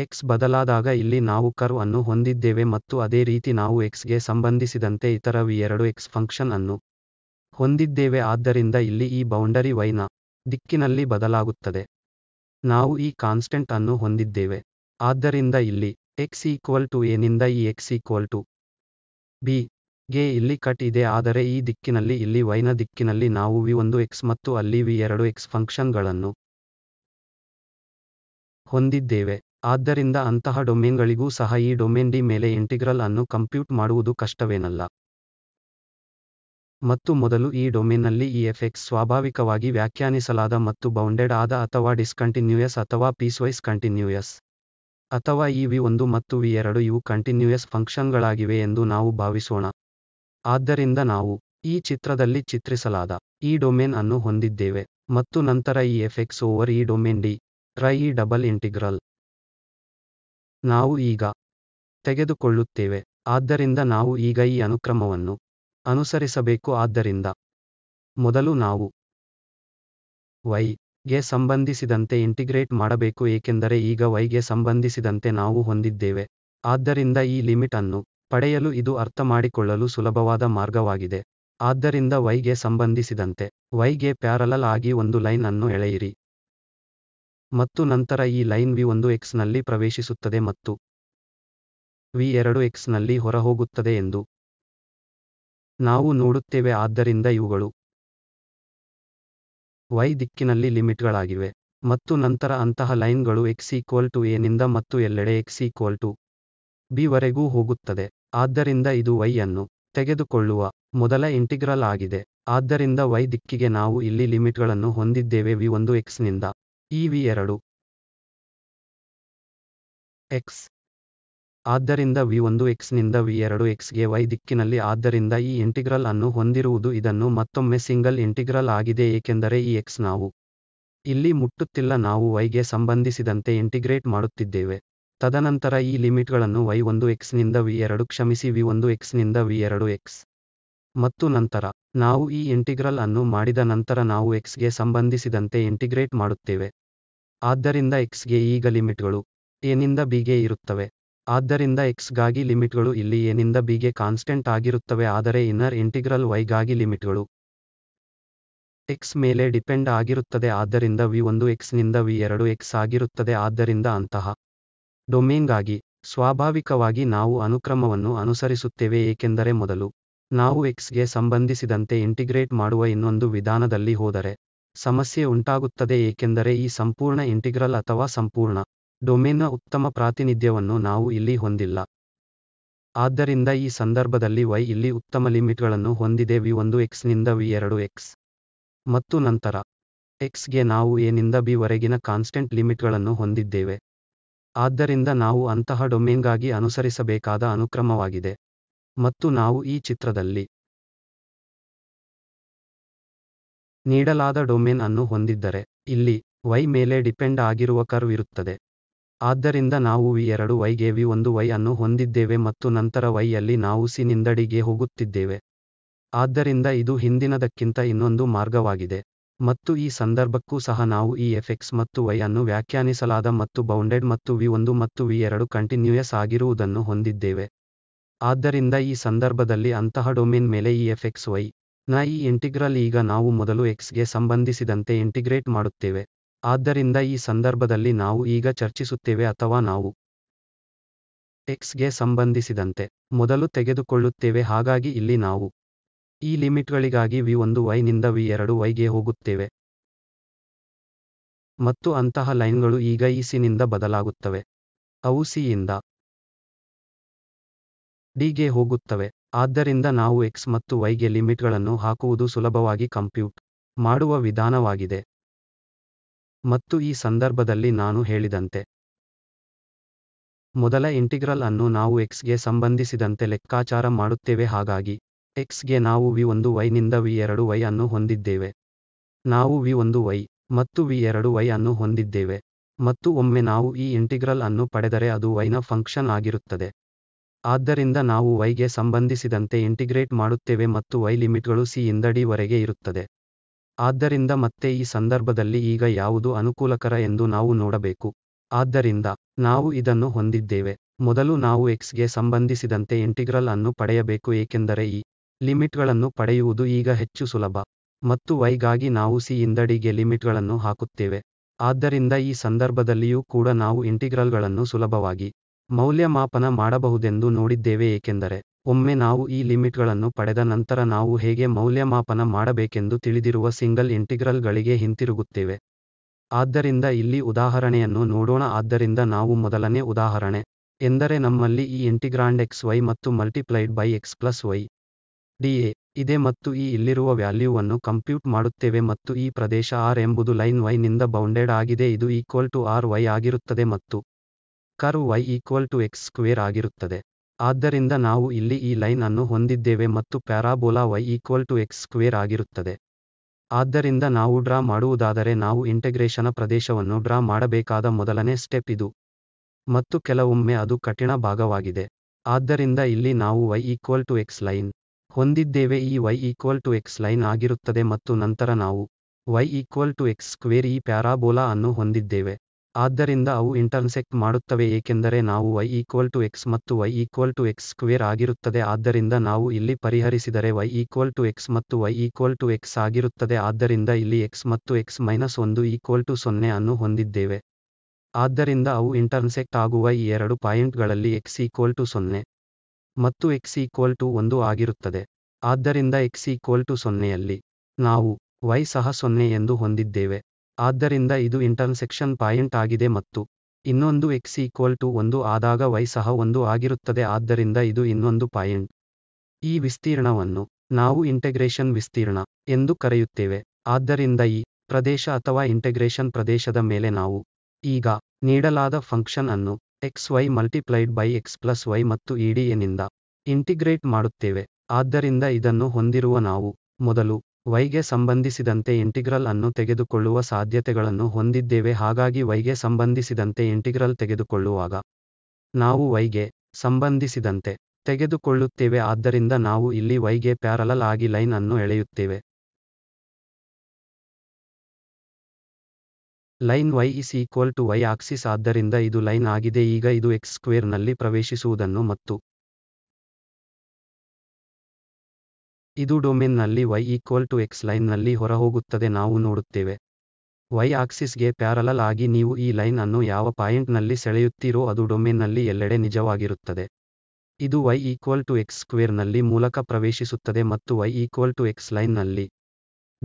A: ಎಕ್ಸ್ ಬದಲಾದಾಗ ಇಲ್ಲಿ ನಾವು ಕರ್ವ್ ಅನ್ನು ಹೊಂದಿದ್ದೇವೆ ಮತ್ತು ಅದೇ ರೀತಿ ನಾವು ಎಕ್ಸ್ಗೆ ಸಂಬಂಧಿಸಿದಂತೆ ಇತರ ವಿ ಎರಡು ಎಕ್ಸ್ ಫಂಕ್ಷನ್ ಅನ್ನು ಹೊಂದಿದ್ದೇವೆ ಆದ್ದರಿಂದ ಇಲ್ಲಿ ಈ ಬೌಂಡರಿ ವೈನ ದಿಕ್ಕಿನಲ್ಲಿ ಬದಲಾಗುತ್ತದೆ ನಾವು ಈ ಕಾನ್ಸ್ಟೆಂಟ್ ಅನ್ನು ಹೊಂದಿದ್ದೇವೆ ಆದ್ದರಿಂದ ಇಲ್ಲಿ ಎಕ್ಸ್ ಈಕ್ವಲ್ ಟು ಏನಿಂದ ನಿಂದ ಈ ಎಕ್ಸ್ ಈಕ್ವಲ್ ಟು ಬಿ ಗೆ ಇಲ್ಲಿ ಕಟ್ ಇದೆ ಆದರೆ ಈ ದಿಕ್ಕಿನಲ್ಲಿ ಇಲ್ಲಿ ವೈನ ದಿಕ್ಕಿನಲ್ಲಿ ನಾವು ವಿ ಒಂದು ಎಕ್ಸ್ ಮತ್ತು ಅಲ್ಲಿ ವಿ ಎರಡು ಎಕ್ಸ್ ಫಂಕ್ಷನ್ಗಳನ್ನು ಹೊಂದಿದ್ದೇವೆ ಆದ್ದರಿಂದ ಅಂತಹ ಡೊಮೇನ್ಗಳಿಗೂ ಸಹ ಈ ಡೊಮೇನ್ ಡಿ ಮೇಲೆ ಇಂಟಿಗ್ರಲ್ ಅನ್ನು ಕಂಪ್ಯೂಟ್ ಮಾಡುವುದು ಕಷ್ಟವೇನಲ್ಲ ಮತ್ತು ಮೊದಲು ಈ ಡೊಮೇನ್ನಲ್ಲಿ ಈ ಎಫ್ ಎಕ್ಸ್ ಸ್ವಾಭಾವಿಕವಾಗಿ ವ್ಯಾಖ್ಯಾನಿಸಲಾದ ಮತ್ತು ಬೌಂಡೆಡ್ ಆದ ಅಥವಾ ಡಿಸ್ಕಂಟಿನ್ಯೂಯಸ್ ಅಥವಾ ಪೀಸ್ವೈಸ್ ಕಂಟಿನ್ಯೂಯಸ್ ಅಥವಾ ಈ ವಿ ಒಂದು ಮತ್ತು ವಿ ಎರಡು ಇವು ಕಂಟಿನ್ಯೂಯಸ್ ಫಂಕ್ಷನ್ಗಳಾಗಿವೆ ಎಂದು ನಾವು ಭಾವಿಸೋಣ ಆದ್ದರಿಂದ ನಾವು ಈ ಚಿತ್ರದಲ್ಲಿ ಚಿತ್ರಿಸಲಾದ ಈ ಡೊಮೇನ್ ಅನ್ನು ಹೊಂದಿದ್ದೇವೆ ಮತ್ತು ನಂತರ ಈ ಎಫೆಕ್ಸ್ ಓವರ್ ಈ ಡೊಮೇನ್ ಡಿ ರೈ ಈ ಡಬಲ್ ಇಂಟಿಗ್ರಲ್ ನಾವು ಈಗ ತೆಗೆದುಕೊಳ್ಳುತ್ತೇವೆ ಆದ್ದರಿಂದ ನಾವು ಈಗ ಈ ಅನುಕ್ರಮವನ್ನು ಅನುಸರಿಸಬೇಕು ಆದ್ದರಿಂದ ಮೊದಲು ನಾವು ವೈ ಗೆ ಸಂಬಂಧಿಸಿದಂತೆ ಇಂಟಿಗ್ರೇಟ್ ಮಾಡಬೇಕು ಏಕೆಂದರೆ ಈಗ ವೈಗೆ ಗೆ ಸಂಬಂಧಿಸಿದಂತೆ ನಾವು ಹೊಂದಿದ್ದೇವೆ ಆದ್ದರಿಂದ ಈ ಲಿಮಿಟ್ ಅನ್ನು ಪಡೆಯಲು ಇದು ಅರ್ಥ ಮಾಡಿಕೊಳ್ಳಲು ಸುಲಭವಾದ ಮಾರ್ಗವಾಗಿದೆ ಆದ್ದರಿಂದ ವೈಗೆ ಗೆ ಸಂಬಂಧಿಸಿದಂತೆ ವೈಗೆ ಗೆ ಪ್ಯಾರಲಲ್ ಆಗಿ ಒಂದು ಲೈನ್ ಅನ್ನು ಎಳೆಯಿರಿ ಮತ್ತು ನಂತರ ಈ ಲೈನ್ ವಿ ಒಂದು ಎಕ್ಸ್ನಲ್ಲಿ ನಲ್ಲಿ ಪ್ರವೇಶಿಸುತ್ತದೆ ಮತ್ತು ವಿ ಎರಡು ಎಕ್ಸ್ನಲ್ಲಿ ಹೊರಹೋಗುತ್ತದೆ ಎಂದು ನಾವು ನೋಡುತ್ತೇವೆ ಆದ್ದರಿಂದ ಇವುಗಳು ವೈ ದಿಕ್ಕಿನಲ್ಲಿ ಲಿಮಿಟ್ಗಳಾಗಿವೆ ಮತ್ತು ನಂತರ ಅಂತಹ ಲೈನ್ಗಳು ಎಕ್ಸ್ ಈಕ್ವಲ್ ಟು ಎನಿಂದ ಮತ್ತು ಎಲ್ಲೆಡೆ ಎಕ್ಸ್ ಈಕ್ವಲ್ ಟು ಬಿ ವರೆಗೂ ಹೋಗುತ್ತದೆ ಆದ್ದರಿಂದ ಇದು ವೈ ಅನ್ನು ತೆಗೆದುಕೊಳ್ಳುವ ಮೊದಲ ಇಂಟಿಗ್ರಲ್ ಆಗಿದೆ ಆದ್ದರಿಂದ ವೈ ದಿಕ್ಕಿಗೆ ನಾವು ಇಲ್ಲಿ ಲಿಮಿಟ್ಗಳನ್ನು ಹೊಂದಿದ್ದೇವೆ ವಿ ಒಂದು ಎಕ್ಸ್ನಿಂದ ಈ e ವಿ ಎರಡು ಎಕ್ಸ್ ಆದ್ದರಿಂದ ವಿ ಒಂದು ಎಕ್ಸ್ನಿಂದ ನಿಂದ ಎರಡು ಗೆ ವೈ ದಿಕ್ಕಿನಲ್ಲಿ ಆದ್ದರಿಂದ ಈ ಇಂಟಿಗ್ರಲ್ ಅನ್ನು ಹೊಂದಿರುವುದು ಇದನ್ನು ಮತ್ತೊಮ್ಮೆ ಸಿಂಗಲ್ ಇಂಟಿಗ್ರಲ್ ಆಗಿದೆ ಏಕೆಂದರೆ ಈ ಎಕ್ಸ್ ನಾವು ಇಲ್ಲಿ ಮುಟ್ಟುತ್ತಿಲ್ಲ ನಾವು ವೈಗೆ ಸಂಬಂಧಿಸಿದಂತೆ ಇಂಟಿಗ್ರೇಟ್ ಮಾಡುತ್ತಿದ್ದೇವೆ ತದನಂತರ ಈ ಲಿಮಿಟ್ಗಳನ್ನು ವೈ ಒಂದು y1x ನಿಂದ ಎರಡು ಕ್ಷಮಿಸಿ ವಿ ಒಂದು ವಿ ನಿಂದ ಎಕ್ಸ್ ಮತ್ತು ನಂತರ ನಾವು ಈ ಇಂಟಿಗ್ರಲ್ ಅನ್ನು ಮಾಡಿದ ನಂತರ ನಾವು ಎಕ್ಸ್ಗೆ ಸಂಬಂಧಿಸಿದಂತೆ ಇಂಟಿಗ್ರೇಟ್ ಮಾಡುತ್ತೇವೆ ಆದ್ದರಿಂದ ಎಕ್ಸ್ಗೆ ಈಗ ಲಿಮಿಟ್ಗಳು ಏನಿಂದ ಬಿಗೆ ಇರುತ್ತವೆ ಆದ್ದರಿಂದ ಎಕ್ಸ್ ಗಾಗಿ ಲಿಮಿಟ್ಗಳು ಇಲ್ಲಿ ಎ ನಿಂದ ಗೆ ಕಾನ್ಸ್ಟೆಂಟ್ ಆಗಿರುತ್ತವೆ ಆದರೆ ಇನ್ನರ್ ಇಂಟಿಗ್ರಲ್ ವೈ ಗಾಗಿ ಲಿಮಿಟ್ಗಳು ಎಕ್ಸ್ ಮೇಲೆ ಡಿಪೆಂಡ್ ಆಗಿರುತ್ತದೆ ಆದ್ದರಿಂದ ವಿ ಒಂದು ಎಕ್ಸ್ ನಿಂದ ವಿ ಎರಡು ಎಕ್ಸ್ ಆಗಿರುತ್ತದೆ ಆದ್ದರಿಂದ ಅಂತಹ ಡೊಮೇನ್ಗಾಗಿ ಸ್ವಾಭಾವಿಕವಾಗಿ ನಾವು ಅನುಕ್ರಮವನ್ನು ಅನುಸರಿಸುತ್ತೇವೆ ಏಕೆಂದರೆ ಮೊದಲು ನಾವು ಎಕ್ಸ್ಗೆ ಸಂಬಂಧಿಸಿದಂತೆ ಇಂಟಿಗ್ರೇಟ್ ಮಾಡುವ ಇನ್ನೊಂದು ವಿಧಾನದಲ್ಲಿ ಹೋದರೆ ಸಮಸ್ಯೆ ಉಂಟಾಗುತ್ತದೆ ಏಕೆಂದರೆ ಈ ಸಂಪೂರ್ಣ ಇಂಟಿಗ್ರಲ್ ಅಥವಾ ಸಂಪೂರ್ಣ ಡೊಮೇನ್ನ ಉತ್ತಮ ಪ್ರಾತಿನಿಧ್ಯವನ್ನು ನಾವು ಇಲ್ಲಿ ಹೊಂದಿಲ್ಲ ಆದ್ದರಿಂದ ಈ ಸಂದರ್ಭದಲ್ಲಿ y ಇಲ್ಲಿ ಉತ್ತಮ ಲಿಮಿಟ್ಗಳನ್ನು ಹೊಂದಿದೆ ವಿ ಒಂದು ಎಕ್ಸ್ ನಿಂದ ವಿ ಎರಡು ಎಕ್ಸ್ ಮತ್ತು ನಂತರ ಎಕ್ಸ್ಗೆ ನಾವು a ನಿಂದ ಬಿ ವರೆಗಿನ ಕಾನ್ಸ್ಟೆಂಟ್ ಲಿಮಿಟ್ಗಳನ್ನು ಹೊಂದಿದ್ದೇವೆ ಆದ್ದರಿಂದ ನಾವು ಅಂತಹ ಡೊಮೇನ್ಗಾಗಿ ಅನುಸರಿಸಬೇಕಾದ ಅನುಕ್ರಮವಾಗಿದೆ ಮತ್ತು ನಾವು ಈ ಚಿತ್ರದಲ್ಲಿ ನೀಡಲಾದ ಡೊಮೇನ್ ಅನ್ನು ಹೊಂದಿದ್ದರೆ ಇಲ್ಲಿ y ಮೇಲೆ ಡಿಪೆಂಡ್ ಆಗಿರುವ ಕರ್ವ್ ಇರುತ್ತದೆ ಆದ್ದರಿಂದ ನಾವು ವಿ ಎರಡು ವೈಗೆ ವಿ ಒಂದು ವೈ ಅನ್ನು ಹೊಂದಿದ್ದೇವೆ ಮತ್ತು ನಂತರ ವೈಯಲ್ಲಿ ನಾವು ಸಿ ನಿಂದಡಿಗೆ ಹೋಗುತ್ತಿದ್ದೇವೆ ಆದ್ದರಿಂದ ಇದು ಹಿಂದಿನದಕ್ಕಿಂತ ಇನ್ನೊಂದು ಮಾರ್ಗವಾಗಿದೆ ಮತ್ತು ಈ ಸಂದರ್ಭಕ್ಕೂ ಸಹ ನಾವು ಈ ಎಫೆಕ್ಸ್ ಮತ್ತು ವೈ ಅನ್ನು ವ್ಯಾಖ್ಯಾನಿಸಲಾದ ಮತ್ತು ಬೌಂಡೆಡ್ ಮತ್ತು ವಿ ಒಂದು ಮತ್ತು ವಿ ಎರಡು ಕಂಟಿನ್ಯೂಯಸ್ ಆಗಿರುವುದನ್ನು ಹೊಂದಿದ್ದೇವೆ ಆದ್ದರಿಂದ ಈ ಸಂದರ್ಭದಲ್ಲಿ ಅಂತಹ ಡೊಮೇನ್ ಮೇಲೆ ಈ ಎಫೆಕ್ಸ್ ವೈ ನ ಈ ಇಂಟಿಗ್ರಲ್ ಈಗ ನಾವು ಮೊದಲು ಎಕ್ಸ್ಗೆ ಸಂಬಂಧಿಸಿದಂತೆ ಇಂಟಿಗ್ರೇಟ್ ಮಾಡುತ್ತೇವೆ ಆದ್ದರಿಂದ ಈ ಸಂದರ್ಭದಲ್ಲಿ ನಾವು ಈಗ ಚರ್ಚಿಸುತ್ತೇವೆ ಅಥವಾ ನಾವು ಎಕ್ಸ್ ಗೆ ಸಂಬಂಧಿಸಿದಂತೆ ಮೊದಲು ತೆಗೆದುಕೊಳ್ಳುತ್ತೇವೆ ಹಾಗಾಗಿ ಇಲ್ಲಿ ನಾವು ಈ ಲಿಮಿಟ್ಗಳಿಗಾಗಿ ವಿ ಒಂದು ವೈ ನಿಂದ ವಿ ಎರಡು ವೈಗೆ ಹೋಗುತ್ತೇವೆ ಮತ್ತು ಅಂತಹ ಲೈನ್ಗಳು ಈಗ ಈ ಸಿನಿಂದ ಬದಲಾಗುತ್ತವೆ ಅವು ಸಿಯಿಂದ ಡಿಗೆ ಹೋಗುತ್ತವೆ ಆದ್ದರಿಂದ ನಾವು ಎಕ್ಸ್ ಮತ್ತು ವೈಗೆ ಲಿಮಿಟ್ಗಳನ್ನು ಹಾಕುವುದು ಸುಲಭವಾಗಿ ಕಂಪ್ಯೂಟ್ ಮಾಡುವ ವಿಧಾನವಾಗಿದೆ ಮತ್ತು ಈ ಸಂದರ್ಭದಲ್ಲಿ ನಾನು ಹೇಳಿದಂತೆ ಮೊದಲ ಇಂಟಿಗ್ರಲ್ ಅನ್ನು ನಾವು ಎಕ್ಸ್ ಗೆ ಸಂಬಂಧಿಸಿದಂತೆ ಲೆಕ್ಕಾಚಾರ ಮಾಡುತ್ತೇವೆ ಹಾಗಾಗಿ ಎಕ್ಸ್ ಗೆ ನಾವು ವಿ ಒಂದು ವೈ ನಿಂದ ವಿ ಎರಡು ವೈ ಅನ್ನು ಹೊಂದಿದ್ದೇವೆ ನಾವು ವಿ ಒಂದು ವೈ ಮತ್ತು ವಿ ಎರಡು ವೈ ಅನ್ನು ಹೊಂದಿದ್ದೇವೆ ಮತ್ತು ಒಮ್ಮೆ ನಾವು ಈ ಇಂಟಿಗ್ರಲ್ ಅನ್ನು ಪಡೆದರೆ ಅದು ವೈನ ಫಂಕ್ಷನ್ ಆಗಿರುತ್ತದೆ ಆದ್ದರಿಂದ ನಾವು ವೈಗೆ ಸಂಬಂಧಿಸಿದಂತೆ ಇಂಟಿಗ್ರೇಟ್ ಮಾಡುತ್ತೇವೆ ಮತ್ತು ವೈ ಲಿಮಿಟ್ಗಳು ಸಿ ಇಂದ ವರೆಗೆ ಇರುತ್ತದೆ ಆದ್ದರಿಂದ ಮತ್ತೆ ಈ ಸಂದರ್ಭದಲ್ಲಿ ಈಗ ಯಾವುದು ಅನುಕೂಲಕರ ಎಂದು ನಾವು ನೋಡಬೇಕು ಆದ್ದರಿಂದ ನಾವು ಇದನ್ನು ಹೊಂದಿದ್ದೇವೆ ಮೊದಲು ನಾವು ಎಕ್ಸ್ ಗೆ ಸಂಬಂಧಿಸಿದಂತೆ ಇಂಟಿಗ್ರಲ್ ಅನ್ನು ಪಡೆಯಬೇಕು ಏಕೆಂದರೆ ಈ ಲಿಮಿಟ್ಗಳನ್ನು ಪಡೆಯುವುದು ಈಗ ಹೆಚ್ಚು ಸುಲಭ ಮತ್ತು ವೈಗಾಗಿ ನಾವು ಸಿ ಇಂದಡಿಗೆ ಲಿಮಿಟ್ಗಳನ್ನು ಹಾಕುತ್ತೇವೆ ಆದ್ದರಿಂದ ಈ ಸಂದರ್ಭದಲ್ಲಿಯೂ ಕೂಡ ನಾವು ಇಂಟಿಗ್ರಲ್ಗಳನ್ನು ಸುಲಭವಾಗಿ ಮೌಲ್ಯಮಾಪನ ಮಾಡಬಹುದೆಂದು ನೋಡಿದ್ದೇವೆ ಏಕೆಂದರೆ ಒಮ್ಮೆ ನಾವು ಈ ಲಿಮಿಟ್ಗಳನ್ನು ಪಡೆದ ನಂತರ ನಾವು ಹೇಗೆ ಮೌಲ್ಯಮಾಪನ ಮಾಡಬೇಕೆಂದು ತಿಳಿದಿರುವ ಸಿಂಗಲ್ ಇಂಟಿಗ್ರಲ್ಗಳಿಗೆ ಹಿಂತಿರುಗುತ್ತೇವೆ ಆದ್ದರಿಂದ ಇಲ್ಲಿ ಉದಾಹರಣೆಯನ್ನು ನೋಡೋಣ ಆದ್ದರಿಂದ ನಾವು ಮೊದಲನೇ ಉದಾಹರಣೆ ಎಂದರೆ ನಮ್ಮಲ್ಲಿ ಈ ಇಂಟಿಗ್ರಾಂಡ್ ಎಕ್ಸ್ ವೈ ಮತ್ತು multiplied by x plus y d a ಇದೆ ಮತ್ತು ಈ ಇಲ್ಲಿರುವ ವ್ಯಾಲ್ಯೂವನ್ನು ಕಂಪ್ಯೂಟ್ ಮಾಡುತ್ತೇವೆ ಮತ್ತು ಈ ಪ್ರದೇಶ ಆರ್ ಎಂಬುದು ಲೈನ್ ವೈ ನಿಂದ ಬೌಂಡೆಡ್ ಆಗಿದೆ ಇದು ಈಕ್ವಲ್ ಟು ಆರ್ ವೈ ಆಗಿರುತ್ತದೆ ಮತ್ತು ಕರ್ y equal to x square ಆಗಿರುತ್ತದೆ ಆದ್ದರಿಂದ ನಾವು ಇಲ್ಲಿ ಈ ಲೈನ್ ಅನ್ನು ಹೊಂದಿದ್ದೇವೆ ಮತ್ತು parabola y equal to x square ಆಗಿರುತ್ತದೆ ಆದ್ದರಿಂದ ನಾವು ಡ್ರಾ ಮಾಡುವುದಾದರೆ ನಾವು ಇಂಟೆಗ್ರೇಷನ ಪ್ರದೇಶವನ್ನು ಡ್ರಾ ಮಾಡಬೇಕಾದ ಮೊದಲನೇ ಸ್ಟೆಪ್ ಇದು ಮತ್ತು ಕೆಲವೊಮ್ಮೆ ಅದು ಕಠಿಣ ಭಾಗವಾಗಿದೆ ಆದ್ದರಿಂದ ಇಲ್ಲಿ ನಾವು y equal to x line ಹೊಂದಿದ್ದೇವೆ ಈ y equal to x line ಆಗಿರುತ್ತದೆ ಮತ್ತು ನಂತರ ನಾವು y equal to x square ಈ ಪ್ಯಾರಾಬೋಲಾ ಅನ್ನು ಹೊಂದಿದ್ದೇವೆ ಆದ್ದರಿಂದ ಅವು ಇಂಟರ್ಸೆಕ್ಟ್ ಮಾಡುತ್ತವೆ ಏಕೆಂದರೆ ನಾವು ವೈ ಈಕ್ವಲ್ ಟು ಎಕ್ಸ್ ಮತ್ತು y equal to x square ಆಗಿರುತ್ತದೆ ಆದ್ದರಿಂದ ನಾವು ಇಲ್ಲಿ ಪರಿಹರಿಸಿದರೆ ವೈ ಈಕ್ವಲ್ ಟು ಎಕ್ಸ್ ಮತ್ತು ವೈ ಈಕ್ವಲ್ ಟು ಎಕ್ಸ್ ಆಗಿರುತ್ತದೆ ಆದ್ದರಿಂದ ಇಲ್ಲಿ ಎಕ್ಸ್ ಮತ್ತು ಎಕ್ಸ್ ಮೈನಸ್ ಒಂದು ಈಕ್ವಲ್ ಟು ಸೊನ್ನೆ ಅನ್ನು ಹೊಂದಿದ್ದೇವೆ ಆದ್ದರಿಂದ ಅವು ಇಂಟರ್ಸೆಕ್ಟ್ ಆಗುವ ಈ ಎರಡು ಪಾಯಿಂಟ್ಗಳಲ್ಲಿ ಎಕ್ಸ್ ಈಕ್ವಲ್ ಟು ಸೊನ್ನೆ ಮತ್ತು ಎಕ್ಸ್ ಈಕ್ವಲ್ ಟು ಒಂದು ಆಗಿರುತ್ತದೆ ಆದ್ದರಿಂದ ಎಕ್ಸ್ ಈಕ್ವಲ್ ಟು ಸೊನ್ನೆಯಲ್ಲಿ ನಾವು ವೈ ಸಹ ಸೊನ್ನೆ ಎಂದು ಹೊಂದಿದ್ದೇವೆ ಆದ್ದರಿಂದ ಇದು ಇಂಟರ್ಸೆಕ್ಷನ್ ಪಾಯಿಂಟ್ ಆಗಿದೆ ಮತ್ತು ಇನ್ನೊಂದು ಎಕ್ಸ್ ಈಕ್ವಲ್ ಟು ಒಂದು ಆದಾಗ ವೈ ಸಹ ಒಂದು ಆಗಿರುತ್ತದೆ ಆದ್ದರಿಂದ ಇದು ಇನ್ನೊಂದು ಪಾಯಿಂಟ್ ಈ ವಿಸ್ತೀರ್ಣವನ್ನು ನಾವು ಇಂಟೆಗ್ರೇಷನ್ ವಿಸ್ತೀರ್ಣ ಎಂದು ಕರೆಯುತ್ತೇವೆ ಆದ್ದರಿಂದ ಈ ಪ್ರದೇಶ ಅಥವಾ ಇಂಟೆಗ್ರೇಷನ್ ಪ್ರದೇಶದ ಮೇಲೆ ನಾವು ಈಗ ನೀಡಲಾದ ಫಂಕ್ಷನ್ ಅನ್ನು x y multiplied by x plus y ಮತ್ತು ಇಡಿಎನಿಂದ e ಇಂಟಿಗ್ರೇಟ್ ಮಾಡುತ್ತೇವೆ ಆದ್ದರಿಂದ ಇದನ್ನು ಹೊಂದಿರುವ ನಾವು ಮೊದಲು ವೈಗೆ ಸಂಬಂಧಿಸಿದಂತೆ ಇಂಟಿಗ್ರಲ್ ಅನ್ನು ತೆಗೆದುಕೊಳ್ಳುವ ಸಾಧ್ಯತೆಗಳನ್ನು ಹೊಂದಿದ್ದೇವೆ ಹಾಗಾಗಿ ವೈಗೆ ಸಂಬಂಧಿಸಿದಂತೆ ಇಂಟಿಗ್ರಲ್ ತೆಗೆದುಕೊಳ್ಳುವಾಗ ನಾವು ವೈಗೆ ಸಂಬಂಧಿಸಿದಂತೆ ತೆಗೆದುಕೊಳ್ಳುತ್ತೇವೆ ಆದ್ದರಿಂದ ನಾವು ಇಲ್ಲಿ ವೈಗೆ ಪ್ಯಾರಲಲ್ ಆಗಿ ಲೈನ್ ಅನ್ನು ಎಳೆಯುತ್ತೇವೆ line y is equal to y axis ಆದ್ದರಿಂದ ಇದು ಲೈನ್ ಆಗಿದೆ ಈಗ ಇದು ಎಕ್ಸ್ ನಲ್ಲಿ ಪ್ರವೇಶಿಸುವುದನ್ನು ಮತ್ತು ಇದು ಡೊಮೇನ್ನಲ್ಲಿ ವೈ ಈಕ್ವಲ್ ಟು ಎಕ್ಸ್ ಲೈನ್ನಲ್ಲಿ ಹೊರಹೋಗುತ್ತದೆ ನಾವು ನೋಡುತ್ತೇವೆ ವೈ ಆಕ್ಸಿಸ್ಗೆ ಪ್ಯಾರಲಲ್ ಆಗಿ ನೀವು ಈ ಲೈನ್ ಅನ್ನು ಯಾವ ಪಾಯಿಂಟ್ನಲ್ಲಿ ಸೆಳೆಯುತ್ತೀರೋ ಅದು ಡೊಮೇನ್ನಲ್ಲಿ ಎಲ್ಲೆಡೆ ನಿಜವಾಗಿರುತ್ತದೆ ಇದು ವೈ ಈಕ್ವಲ್ ಟು ಎಕ್ಸ್ ಸ್ಕ್ವೇರ್ನಲ್ಲಿ ಮೂಲಕ ಪ್ರವೇಶಿಸುತ್ತದೆ ಮತ್ತು ವೈ ಈಕ್ವಲ್ ಟು ಎಕ್ಸ್ ಲೈನ್ನಲ್ಲಿ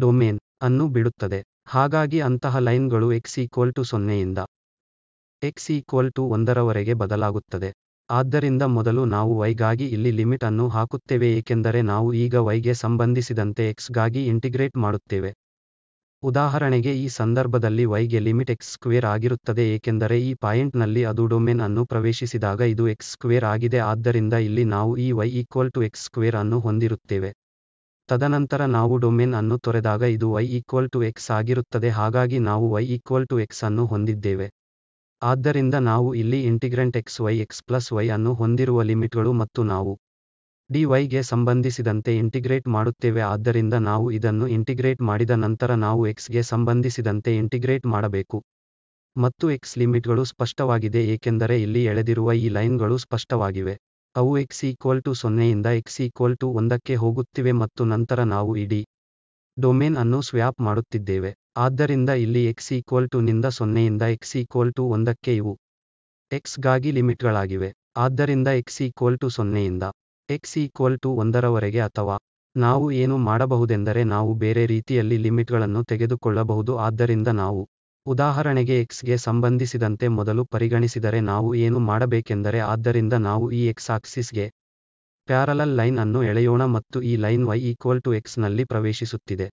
A: ಡೊಮೇನ್ ಅನ್ನು ಬಿಡುತ್ತದೆ ಹಾಗಾಗಿ ಅಂತಹ ಲೈನ್ಗಳು ಎಕ್ಸ್ ಈಕ್ವಲ್ ಟು ಸೊನ್ನೆಯಿಂದ ಎಕ್ಸ್ ಈಕ್ವಲ್ ಟು ಒಂದರವರೆಗೆ ಬದಲಾಗುತ್ತದೆ ಆದ್ದರಿಂದ ಮೊದಲು ನಾವು ವೈಗಾಗಿ ಇಲ್ಲಿ ಲಿಮಿಟ್ ಅನ್ನು ಹಾಕುತ್ತೇವೆ ಏಕೆಂದರೆ ನಾವು ಈಗ y ಗೆ ಸಂಬಂಧಿಸಿದಂತೆ x ಗಾಗಿ ಇಂಟಿಗ್ರೇಟ್ ಮಾಡುತ್ತೇವೆ ಉದಾಹರಣೆಗೆ ಈ ಸಂದರ್ಭದಲ್ಲಿ y ಗೆ ಲಿಮಿಟ್ ಎಕ್ಸ್ ಸ್ಕ್ವೇರ್ ಆಗಿರುತ್ತದೆ ಏಕೆಂದರೆ ಈ ಪಾಯಿಂಟ್ನಲ್ಲಿ ಅದು ಡೊಮೇನ್ ಅನ್ನು ಪ್ರವೇಶಿಸಿದಾಗ ಇದು ಎಕ್ಸ್ ಸ್ಕ್ವೇರ್ ಆಗಿದೆ ಆದ್ದರಿಂದ ಇಲ್ಲಿ ನಾವು ಈ y equal to x square ಅನ್ನು ಹೊಂದಿರುತ್ತೇವೆ ತದನಂತರ ನಾವು ಡೊಮೇನ್ ಅನ್ನು ತೊರೆದಾಗ ಇದು y ಈಕ್ವಲ್ ಟು ಎಕ್ಸ್ ಆಗಿರುತ್ತದೆ ಹಾಗಾಗಿ ನಾವು y ಈಕ್ವಲ್ ಟು ಎಕ್ಸ್ ಅನ್ನು ಹೊಂದಿದ್ದೇವೆ ಆದ್ದರಿಂದ ನಾವು ಇಲ್ಲಿ integrand x y x plus y ಅನ್ನು ಹೊಂದಿರುವ ಲಿಮಿಟ್ಗಳು ಮತ್ತು ನಾವು ಡಿ ವೈಗೆ ಸಂಬಂಧಿಸಿದಂತೆ ಇಂಟಿಗ್ರೇಟ್ ಮಾಡುತ್ತೇವೆ ಆದ್ದರಿಂದ ನಾವು ಇದನ್ನು ಇಂಟಿಗ್ರೇಟ್ ಮಾಡಿದ ನಂತರ ನಾವು ಎಕ್ಸ್ಗೆ ಸಂಬಂಧಿಸಿದಂತೆ ಇಂಟಿಗ್ರೇಟ್ ಮಾಡಬೇಕು ಮತ್ತು ಎಕ್ಸ್ ಲಿಮಿಟ್ಗಳು ಸ್ಪಷ್ಟವಾಗಿದೆ ಏಕೆಂದರೆ ಇಲ್ಲಿ ಎಳೆದಿರುವ ಈ ಲೈನ್ಗಳು ಸ್ಪಷ್ಟವಾಗಿವೆ ಅವು ಎಕ್ಸ್ ಈಕ್ವಲ್ ಟು ಸೊನ್ನೆಯಿಂದ ಎಕ್ಸ್ ಈಕ್ವಲ್ ಟು ಒಂದಕ್ಕೆ ಹೋಗುತ್ತಿವೆ ಮತ್ತು ನಂತರ ನಾವು ಇಡೀ ಡೊಮೇನ್ ಅನ್ನು ಸ್ವ್ಯಾಪ್ ಮಾಡುತ್ತಿದ್ದೇವೆ ಆದ್ದರಿಂದ ಇಲ್ಲಿ ಎಕ್ಸ್ ಈಕ್ವಲ್ ಟು ನಿಂದ ಸೊನ್ನೆಯಿಂದ ಎಕ್ಸ್ ಈಕ್ವಲ್ ಟು ಒಂದಕ್ಕೆ ಇವು ಎಕ್ಸ್ಗಾಗಿ ಲಿಮಿಟ್ಗಳಾಗಿವೆ ಆದ್ದರಿಂದ ಎಕ್ಸ್ ಈಕ್ವಲ್ ಟು ಸೊನ್ನೆಯಿಂದ ಎಕ್ಸ್ ಈಕ್ವಲ್ ಟು ಒಂದರವರೆಗೆ ಅಥವಾ ನಾವು ಏನು ಮಾಡಬಹುದೆಂದರೆ ನಾವು ಬೇರೆ ರೀತಿಯಲ್ಲಿ ಲಿಮಿಟ್ಗಳನ್ನು ತೆಗೆದುಕೊಳ್ಳಬಹುದು ಆದ್ದರಿಂದ ನಾವು ಉದಾಹರಣೆಗೆ ಎಕ್ಸ್ಗೆ ಸಂಬಂಧಿಸಿದಂತೆ ಮೊದಲು ಪರಿಗಣಿಸಿದರೆ ನಾವು ಏನು ಮಾಡಬೇಕೆಂದರೆ ಆದ್ದರಿಂದ ನಾವು ಈ ಎಕ್ಸ್ ಆಕ್ಸಿಸ್ಗೆ ಪ್ಯಾರಲಲ್ ಲೈನ್ ಅನ್ನು ಎಳೆಯೋಣ ಮತ್ತು ಈ ಲೈನ್ ವೈ ಈಕ್ವಲ್ ಟು ಎಕ್ಸ್ನಲ್ಲಿ ಪ್ರವೇಶಿಸುತ್ತಿದೆ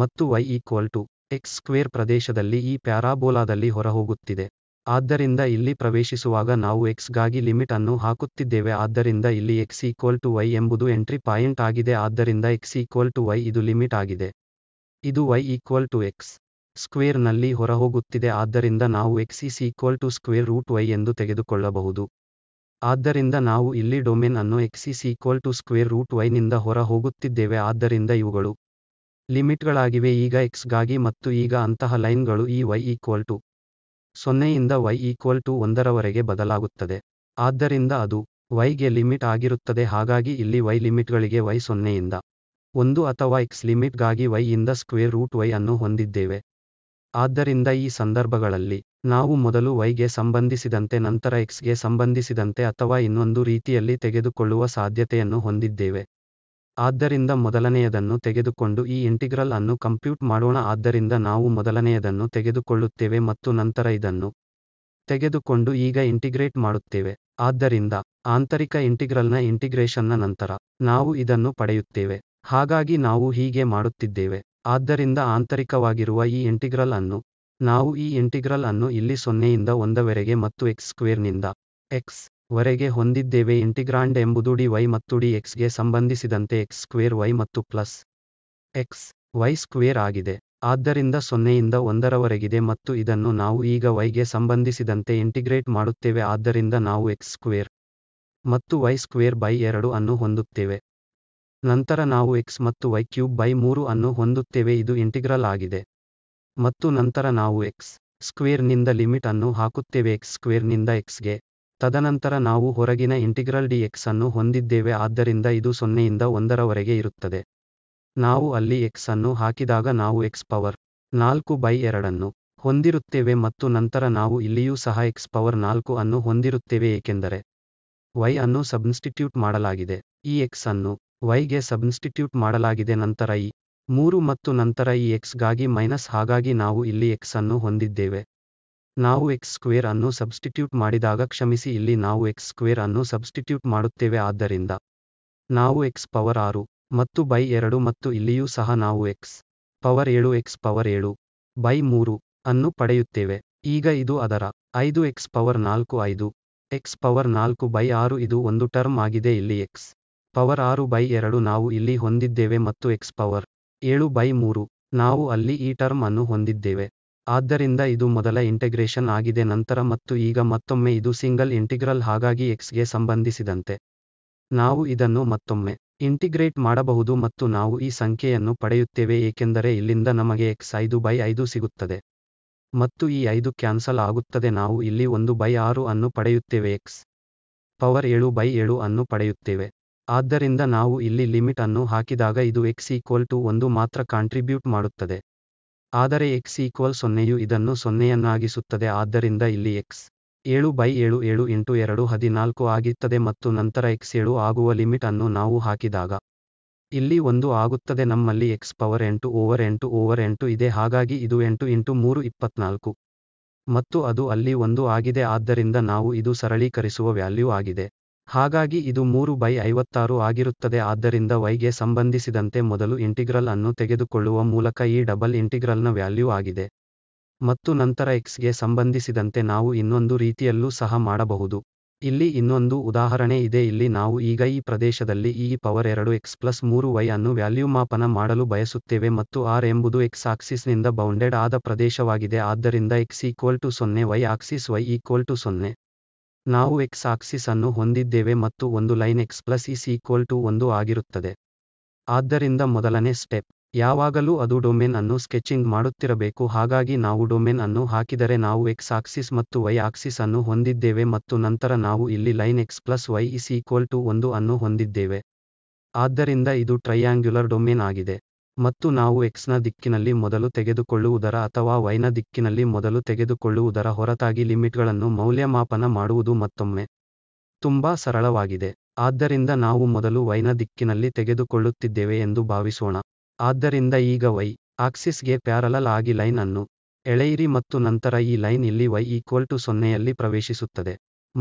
A: ಮತ್ತು y equal to x square ಪ್ರದೇಶದಲ್ಲಿ ಈ ಪ್ಯಾರಾಬೋಲಾದಲ್ಲಿ ಹೊರಹೋಗುತ್ತಿದೆ ಆದ್ದರಿಂದ ಇಲ್ಲಿ ಪ್ರವೇಶಿಸುವಾಗ ನಾವು x ಗಾಗಿ ಲಿಮಿಟ್ ಅನ್ನು ಹಾಕುತ್ತಿದ್ದೇವೆ ಆದ್ದರಿಂದ ಇಲ್ಲಿ x ಈಕ್ವಲ್ ಟು y ಎಂಬುದು ಎಂಟ್ರಿ ಪಾಯಿಂಟ್ ಆಗಿದೆ ಆದ್ದರಿಂದ x ಈಕ್ವಲ್ ಟು y ಇದು ಲಿಮಿಟ್ ಆಗಿದೆ ಇದು y ಈಕ್ವಲ್ ಟು ಎಕ್ಸ್ ಸ್ಕ್ವೇರ್ನಲ್ಲಿ ಹೊರಹೋಗುತ್ತಿದೆ ಆದ್ದರಿಂದ ನಾವು x is equal to square root y ಎಂದು ತೆಗೆದುಕೊಳ್ಳಬಹುದು ಆದ್ದರಿಂದ ನಾವು ಇಲ್ಲಿ ಡೊಮೇನ್ ಅನ್ನು x is equal to square root ವೈನಿಂದ ಹೊರ ಆದ್ದರಿಂದ ಇವುಗಳು ಲಿಮಿಟ್ಗಳಾಗಿವೆ ಈಗ ಎಕ್ಸ್ಗಾಗಿ ಮತ್ತು ಈಗ ಅಂತಹ ಲೈನ್ಗಳು ಈ ವೈ ಈಕ್ವಲ್ ಟು ಸೊನ್ನೆಯಿಂದ ವೈ ಈಕ್ವಲ್ ಟು ಒಂದರವರೆಗೆ ಬದಲಾಗುತ್ತದೆ ಆದ್ದರಿಂದ ಅದು ವೈಗೆ ಲಿಮಿಟ್ ಆಗಿರುತ್ತದೆ ಹಾಗಾಗಿ ಇಲ್ಲಿ ವೈ ಲಿಮಿಟ್ಗಳಿಗೆ ವೈ ಸೊನ್ನೆಯಿಂದ ಒಂದು ಅಥವಾ ಎಕ್ಸ್ ಲಿಮಿಟ್ಗಾಗಿ ಇಂದ ಸ್ಕ್ವೇರ್ ರೂಟ್ ವೈ ಅನ್ನು ಹೊಂದಿದ್ದೇವೆ ಆದ್ದರಿಂದ ಈ ಸಂದರ್ಭಗಳಲ್ಲಿ ನಾವು ಮೊದಲು ವೈಗೆ ಸಂಬಂಧಿಸಿದಂತೆ ನಂತರ ಎಕ್ಸ್ಗೆ ಸಂಬಂಧಿಸಿದಂತೆ ಅಥವಾ ಇನ್ನೊಂದು ರೀತಿಯಲ್ಲಿ ತೆಗೆದುಕೊಳ್ಳುವ ಸಾಧ್ಯತೆಯನ್ನು ಹೊಂದಿದ್ದೇವೆ ಆದ್ದರಿಂದ ಮೊದಲನೆಯದನ್ನು ತೆಗೆದುಕೊಂಡು ಈ ಇಂಟಿಗ್ರಲ್ ಅನ್ನು ಕಂಪ್ಯೂಟ್ ಮಾಡೋಣ ಆದ್ದರಿಂದ ನಾವು ಮೊದಲನೆಯದನ್ನು ತೆಗೆದುಕೊಳ್ಳುತ್ತೇವೆ ಮತ್ತು ನಂತರ ಇದನ್ನು ತೆಗೆದುಕೊಂಡು ಈಗ ಇಂಟಿಗ್ರೇಟ್ ಮಾಡುತ್ತೇವೆ ಆದ್ದರಿಂದ ಆಂತರಿಕ ಇಂಟಿಗ್ರಲ್ನ ಇಂಟಿಗ್ರೇಷನ್ನ ನಂತರ ನಾವು ಇದನ್ನು ಪಡೆಯುತ್ತೇವೆ ಹಾಗಾಗಿ ನಾವು ಹೀಗೆ ಮಾಡುತ್ತಿದ್ದೇವೆ ಆದ್ದರಿಂದ ಆಂತರಿಕವಾಗಿರುವ ಈ ಇಂಟಿಗ್ರಲ್ ಅನ್ನು ನಾವು ಈ ಇಂಟಿಗ್ರಲ್ ಅನ್ನು ಇಲ್ಲಿ ಸೊನ್ನೆಯಿಂದ ಒಂದವರೆಗೆ ಮತ್ತು ಎಕ್ಸ್ ಸ್ಕ್ವೇರ್ನಿಂದ ಎಕ್ಸ್ ವರೆಗೆ ಹೊಂದಿದ್ದೇವೆ ಇಂಟಿಗ್ರಾಂಡ್ ಎಂಬುದು ಡಿ ವೈ ಮತ್ತು ಡಿ ಎಕ್ಸ್ಗೆ ಸಂಬಂಧಿಸಿದಂತೆ ಎಕ್ಸ್ ಸ್ಕ್ವೇರ್ ವೈ ಮತ್ತು ಪ್ಲಸ್ ಎಕ್ಸ್ ವೈ ಸ್ಕ್ವೇರ್ ಆಗಿದೆ ಆದ್ದರಿಂದ ಸೊನ್ನೆಯಿಂದ ಒಂದರವರೆಗಿದೆ ಮತ್ತು ಇದನ್ನು ನಾವು ಈಗ ವೈಗೆ ಸಂಬಂಧಿಸಿದಂತೆ ಇಂಟಿಗ್ರೇಟ್ ಮಾಡುತ್ತೇವೆ ಆದ್ದರಿಂದ ನಾವು ಎಕ್ಸ್ ಸ್ಕ್ವೇರ್ ಮತ್ತು ವೈ ಸ್ಕ್ವೇರ್ ಬೈ ಎರಡು ಅನ್ನು ಹೊಂದುತ್ತೇವೆ ನಂತರ ನಾವು ಎಕ್ಸ್ ಮತ್ತು ವೈ ಕ್ಯೂಬ್ ಬೈ ಮೂರು ಅನ್ನು ಹೊಂದುತ್ತೇವೆ ಇದು ಇಂಟಿಗ್ರಲ್ ಆಗಿದೆ ಮತ್ತು ನಂತರ ನಾವು ಎಕ್ಸ್ ಸ್ಕ್ವೇರ್ನಿಂದ ಲಿಮಿಟ್ ಅನ್ನು ಹಾಕುತ್ತೇವೆ ಎಕ್ಸ್ ಸ್ಕ್ವೇರ್ನಿಂದ ಎಕ್ಸ್ಗೆ ತದನಂತರ ನಾವು ಹೊರಗಿನ ಇಂಟಿಗ್ರಲ್ ಡಿಎಕ್ಸ್ ಅನ್ನು ಹೊಂದಿದ್ದೇವೆ ಆದ್ದರಿಂದ ಇದು ಸೊನ್ನೆಯಿಂದ ಒಂದರವರೆಗೆ ಇರುತ್ತದೆ ನಾವು ಅಲ್ಲಿ ಎಕ್ಸ್ ಅನ್ನು ಹಾಕಿದಾಗ ನಾವು ಎಕ್ಸ್ ಪವರ್ ನಾಲ್ಕು ಬೈ ಎರಡನ್ನು ಹೊಂದಿರುತ್ತೇವೆ ಮತ್ತು ನಂತರ ನಾವು ಇಲ್ಲಿಯೂ ಸಹ ಎಕ್ಸ್ ಪವರ್ ನಾಲ್ಕು ಅನ್ನು ಹೊಂದಿರುತ್ತೇವೆ ಏಕೆಂದರೆ ವೈ ಅನ್ನು ಸಬ್ಸ್ಟಿಟ್ಯೂಟ್ ಮಾಡಲಾಗಿದೆ ಈ ಎಕ್ಸ್ ಅನ್ನು ವೈಗೆ ಸಬ್ಸ್ಟಿಟ್ಯೂಟ್ ಮಾಡಲಾಗಿದೆ ನಂತರ ಈ ಮೂರು ಮತ್ತು ನಂತರ ಈ ಎಕ್ಸ್ಗಾಗಿ ಮೈನಸ್ ಹಾಗಾಗಿ ನಾವು ಇಲ್ಲಿ ಎಕ್ಸ್ ಅನ್ನು ಹೊಂದಿದ್ದೇವೆ ನಾವು ಎಕ್ಸ್ ಸ್ಕ್ವೇರ್ ಅನ್ನು ಸಬ್ಸ್ಟಿಟ್ಯೂಟ್ ಮಾಡಿದಾಗ ಕ್ಷಮಿಸಿ ಇಲ್ಲಿ ನಾವು ಎಕ್ಸ್ ಸ್ಕ್ವೇರ್ ಅನ್ನು ಸಬ್ಸ್ಟಿಟ್ಯೂಟ್ ಮಾಡುತ್ತೇವೆ ಆದ್ದರಿಂದ ನಾವು ಎಕ್ಸ್ ಪವರ್ ಆರು ಮತ್ತು ಬೈ ಎರಡು ಮತ್ತು ಇಲ್ಲಿಯೂ ಸಹ ನಾವು ಎಕ್ಸ್ ಪವರ್ ಏಳು ಎಕ್ಸ್ ಪವರ್ ಏಳು ಬೈ ಮೂರು ಅನ್ನು ಪಡೆಯುತ್ತೇವೆ ಈಗ ಇದು ಅದರ ಐದು ಎಕ್ಸ್ ಪವರ್ ನಾಲ್ಕು ಐದು ಎಕ್ಸ್ ಪವರ್ ನಾಲ್ಕು ಬೈ ಆರು ಇದು ಒಂದು ಟರ್ಮ್ ಆಗಿದೆ ಇಲ್ಲಿ ಎಕ್ಸ್ ಪವರ್ ಆರು ಬೈ ಎರಡು ನಾವು ಇಲ್ಲಿ ಹೊಂದಿದ್ದೇವೆ ಮತ್ತು ಎಕ್ಸ್ ಪವರ್ ಏಳು ಬೈ ಮೂರು ನಾವು ಅಲ್ಲಿ ಈ ಟರ್ಮ್ ಅನ್ನು ಹೊಂದಿದ್ದೇವೆ ಆದ್ದರಿಂದ ಇದು ಮೊದಲ ಇಂಟಿಗ್ರೇಷನ್ ಆಗಿದೆ ನಂತರ ಮತ್ತು ಈಗ ಮತ್ತೊಮ್ಮೆ ಇದು ಸಿಂಗಲ್ ಇಂಟಿಗ್ರಲ್ ಹಾಗಾಗಿ ಎಕ್ಸ್ ಗೆ ಸಂಬಂಧಿಸಿದಂತೆ ನಾವು ಇದನ್ನು ಮತ್ತೊಮ್ಮೆ ಇಂಟಿಗ್ರೇಟ್ ಮಾಡಬಹುದು ಮತ್ತು ನಾವು ಈ ಸಂಖ್ಯೆಯನ್ನು ಪಡೆಯುತ್ತೇವೆ ಏಕೆಂದರೆ ಇಲ್ಲಿಂದ ನಮಗೆ ಎಕ್ಸ್ ಐದು ಬೈ ಐದು ಸಿಗುತ್ತದೆ ಮತ್ತು ಈ ಐದು ಕ್ಯಾನ್ಸಲ್ ಆಗುತ್ತದೆ ನಾವು ಇಲ್ಲಿ ಒಂದು ಬೈ ಆರು ಅನ್ನು ಪಡೆಯುತ್ತೇವೆ ಎಕ್ಸ್ ಪವರ್ ಏಳು ಬೈ ಏಳು ಅನ್ನು ಪಡೆಯುತ್ತೇವೆ ಆದ್ದರಿಂದ ನಾವು ಇಲ್ಲಿ ಲಿಮಿಟ್ ಅನ್ನು ಹಾಕಿದಾಗ ಇದು ಎಕ್ಸ್ ಈಕ್ವಲ್ ಟು ಒಂದು ಮಾತ್ರ ಕಾಂಟ್ರಿಬ್ಯೂಟ್ ಮಾಡುತ್ತದೆ ಆದರೆ ಎಕ್ಸ್ ಈಕ್ವಲ್ ಸೊನ್ನೆಯು ಇದನ್ನು ಸೊನ್ನೆಯನ್ನಾಗಿಸುತ್ತದೆ ಆದ್ದರಿಂದ ಇಲ್ಲಿ ಎಕ್ಸ್ ಏಳು ಬೈ ಏಳು ಏಳು ಎಂಟು ಎರಡು ಹದಿನಾಲ್ಕು ಆಗಿತ್ತದೆ ಮತ್ತು ನಂತರ ಎಕ್ಸ್ ಏಳು ಆಗುವ ಲಿಮಿಟ್ ಅನ್ನು ನಾವು ಹಾಕಿದಾಗ ಇಲ್ಲಿ ಒಂದು ಆಗುತ್ತದೆ ನಮ್ಮಲ್ಲಿ ಎಕ್ಸ್ ಪವರ್ ಎಂಟು ಓವರ್ ಎಂಟು ಓವರ್ ಎಂಟು ಇದೆ ಹಾಗಾಗಿ ಇದು ಎಂಟು ಇಂಟು ಮೂರು ಇಪ್ಪತ್ನಾಲ್ಕು ಮತ್ತು ಅದು ಅಲ್ಲಿ ಒಂದು ಆಗಿದೆ ಆದ್ದರಿಂದ ನಾವು ಇದು ಸರಳೀಕರಿಸುವ ವ್ಯಾಲ್ಯೂ ಆಗಿದೆ ಹಾಗಾಗಿ ಇದು ಮೂರು ಬೈ ಐವತ್ತಾರು ಆಗಿರುತ್ತದೆ ಆದ್ದರಿಂದ y ಗೆ ಸಂಬಂಧಿಸಿದಂತೆ ಮೊದಲು ಇಂಟಿಗ್ರಲ್ ಅನ್ನು ತೆಗೆದುಕೊಳ್ಳುವ ಮೂಲಕ ಈ ಡಬಲ್ ಇಂಟಿಗ್ರಲ್ನ ವ್ಯಾಲ್ಯೂ ಆಗಿದೆ ಮತ್ತು ನಂತರ x ಗೆ ಸಂಬಂಧಿಸಿದಂತೆ ನಾವು ಇನ್ನೊಂದು ರೀತಿಯಲ್ಲೂ ಸಹ ಮಾಡಬಹುದು ಇಲ್ಲಿ ಇನ್ನೊಂದು ಉದಾಹರಣೆ ಇದೆ ಇಲ್ಲಿ ನಾವು ಈಗ ಈ ಪ್ರದೇಶದಲ್ಲಿ ಈ e ಪವರ್ ಎರಡು ಎಕ್ಸ್ ಪ್ಲಸ್ ಮೂರು ವೈ ಅನ್ನು ವ್ಯಾಲ್ಯೂಮಾಪನ ಮಾಡಲು ಬಯಸುತ್ತೇವೆ ಮತ್ತು ಆರ್ ಎಂಬುದು ಎಕ್ಸ್ ಆಕ್ಸಿಸ್ನಿಂದ ಬೌಂಡೆಡ್ ಆದ ಪ್ರದೇಶವಾಗಿದೆ ಆದ್ದರಿಂದ ಎಕ್ಸ್ ಈಕ್ವಲ್ ಟು ಸೊನ್ನೆ y axis y equal to ಸೊನ್ನೆ ನಾವು ಎಕ್ಸ್ ಆಕ್ಸಿಸ್ ಅನ್ನು ಹೊಂದಿದ್ದೇವೆ ಮತ್ತು ಒಂದು line x plus is equal to ಒಂದು ಆಗಿರುತ್ತದೆ ಆದ್ದರಿಂದ ಮೊದಲನೇ ಸ್ಟೆಪ್ ಯಾವಾಗಲೂ ಅದು ಡೊಮೇನ್ ಅನ್ನು ಸ್ಕೆಚಿಂಗ್ ಮಾಡುತ್ತಿರಬೇಕು ಹಾಗಾಗಿ ನಾವು ಡೊಮೇನ್ ಅನ್ನು ಹಾಕಿದರೆ ನಾವು ಎಕ್ಸ್ ಆಕ್ಸಿಸ್ ಮತ್ತು ವೈ ಆಕ್ಸಿಸ್ ಅನ್ನು ಹೊಂದಿದ್ದೇವೆ ಮತ್ತು ನಂತರ ನಾವು ಇಲ್ಲಿ line x plus y is equal to ಒಂದು ಅನ್ನು ಹೊಂದಿದ್ದೇವೆ ಆದ್ದರಿಂದ ಇದು ಟ್ರೈಯಾಂಗ್ಯುಲರ್ ಡೊಮೇನ್ ಆಗಿದೆ ಮತ್ತು ನಾವು ನ ದಿಕ್ಕಿನಲ್ಲಿ ಮೊದಲು ತೆಗೆದುಕೊಳ್ಳುವುದರ ಅಥವಾ ವೈನ ದಿಕ್ಕಿನಲ್ಲಿ ಮೊದಲು ತೆಗೆದುಕೊಳ್ಳುವುದರ ಹೊರತಾಗಿ ಲಿಮಿಟ್ಗಳನ್ನು ಮೌಲ್ಯಮಾಪನ ಮಾಡುವುದು ಮತ್ತೊಮ್ಮೆ ತುಂಬಾ ಸರಳವಾಗಿದೆ ಆದ್ದರಿಂದ ನಾವು ಮೊದಲು ವೈನ ದಿಕ್ಕಿನಲ್ಲಿ ತೆಗೆದುಕೊಳ್ಳುತ್ತಿದ್ದೇವೆ ಎಂದು ಭಾವಿಸೋಣ ಆದ್ದರಿಂದ ಈಗ ವೈ ಆಕ್ಸಿಸ್ಗೆ ಪ್ಯಾರಲಲ್ ಆಗಿ ಲೈನ್ ಅನ್ನು ಎಳೆಯಿರಿ ಮತ್ತು ನಂತರ ಈ ಲೈನ್ ಇಲ್ಲಿ ವೈ ಈಕ್ವಲ್ ಟು ಸೊನ್ನೆಯಲ್ಲಿ ಪ್ರವೇಶಿಸುತ್ತದೆ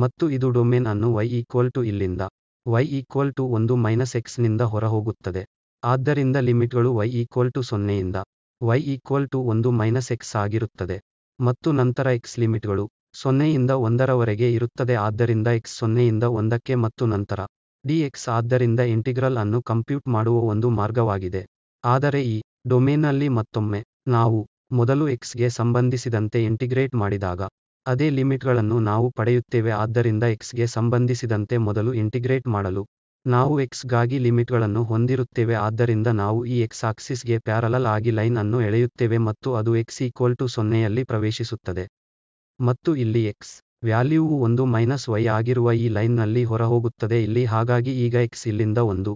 A: ಮತ್ತು ಇದು ಡೊಮೇನ್ ಅನ್ನು ವೈ ಈಕ್ವಲ್ ಟು ಇಲ್ಲಿಂದ ವೈ ಈಕ್ವಲ್ ಟು ಒಂದು ಮೈನಸ್ ಎಕ್ಸ್ನಿಂದ ಹೊರಹೋಗುತ್ತದೆ ಆದ್ದರಿಂದ ಲಿಮಿಟ್ಗಳು y ಈಕ್ವಲ್ ಟು ಸೊನ್ನೆಯಿಂದ y ಈಕ್ವಲ್ ಟು ಒಂದು ಮೈನಸ್ ಎಕ್ಸ್ ಆಗಿರುತ್ತದೆ ಮತ್ತು ನಂತರ ಎಕ್ಸ್ ಲಿಮಿಟ್ಗಳು ಸೊನ್ನೆಯಿಂದ ಒಂದರವರೆಗೆ ಇರುತ್ತದೆ ಆದ್ದರಿಂದ ಎಕ್ಸ್ ಸೊನ್ನೆಯಿಂದ ಒಂದಕ್ಕೆ ಮತ್ತು ನಂತರ ಡಿಎಕ್ಸ್ ಆದ್ದರಿಂದ ಇಂಟಿಗ್ರಲ್ ಅನ್ನು ಕಂಪ್ಯೂಟ್ ಮಾಡುವ ಒಂದು ಮಾರ್ಗವಾಗಿದೆ ಆದರೆ ಈ ಡೊಮೇನಲ್ಲಿ ಮತ್ತೊಮ್ಮೆ ನಾವು ಮೊದಲು ಎಕ್ಸ್ಗೆ ಸಂಬಂಧಿಸಿದಂತೆ ಇಂಟಿಗ್ರೇಟ್ ಮಾಡಿದಾಗ ಅದೇ ಲಿಮಿಟ್ಗಳನ್ನು ನಾವು ಪಡೆಯುತ್ತೇವೆ ಆದ್ದರಿಂದ ಎಕ್ಸ್ಗೆ ಸಂಬಂಧಿಸಿದಂತೆ ಮೊದಲು ಇಂಟಿಗ್ರೇಟ್ ಮಾಡಲು ನಾವು ಎಕ್ಸ್ ಗಾಗಿ ಲಿಮಿಟ್ ಗಳನ್ನು ಹೊಂದಿರುತ್ತೇವೆ ಆದ್ದರಿಂದ ನಾವು ಈ ಎಕ್ಸ್ ಆಕ್ಸಿಸ್ ಗೆ ಪ್ಯಾರಲಲ್ ಆಗಿ ಲೈನ್ ಅನ್ನು ಎಳೆಯುತ್ತೇವೆ ಮತ್ತು ಅದು ಎಕ್ಸ್ ಈಕ್ವಲ್ ಟು ಸೊನ್ನೆಯಲ್ಲಿ ಪ್ರವೇಶಿಸುತ್ತದೆ ಮತ್ತು ಇಲ್ಲಿ ಎಕ್ಸ್ ವ್ಯಾಲ್ಯೂವು ಒಂದು ಮೈನಸ್ ವೈ ಆಗಿರುವ ಈ ಲೈನ್ ನಲ್ಲಿ ಹೊರಹೋಗುತ್ತದೆ ಇಲ್ಲಿ ಹಾಗಾಗಿ ಈಗ ಎಕ್ಸ್ ಇಲ್ಲಿಂದ ಒಂದು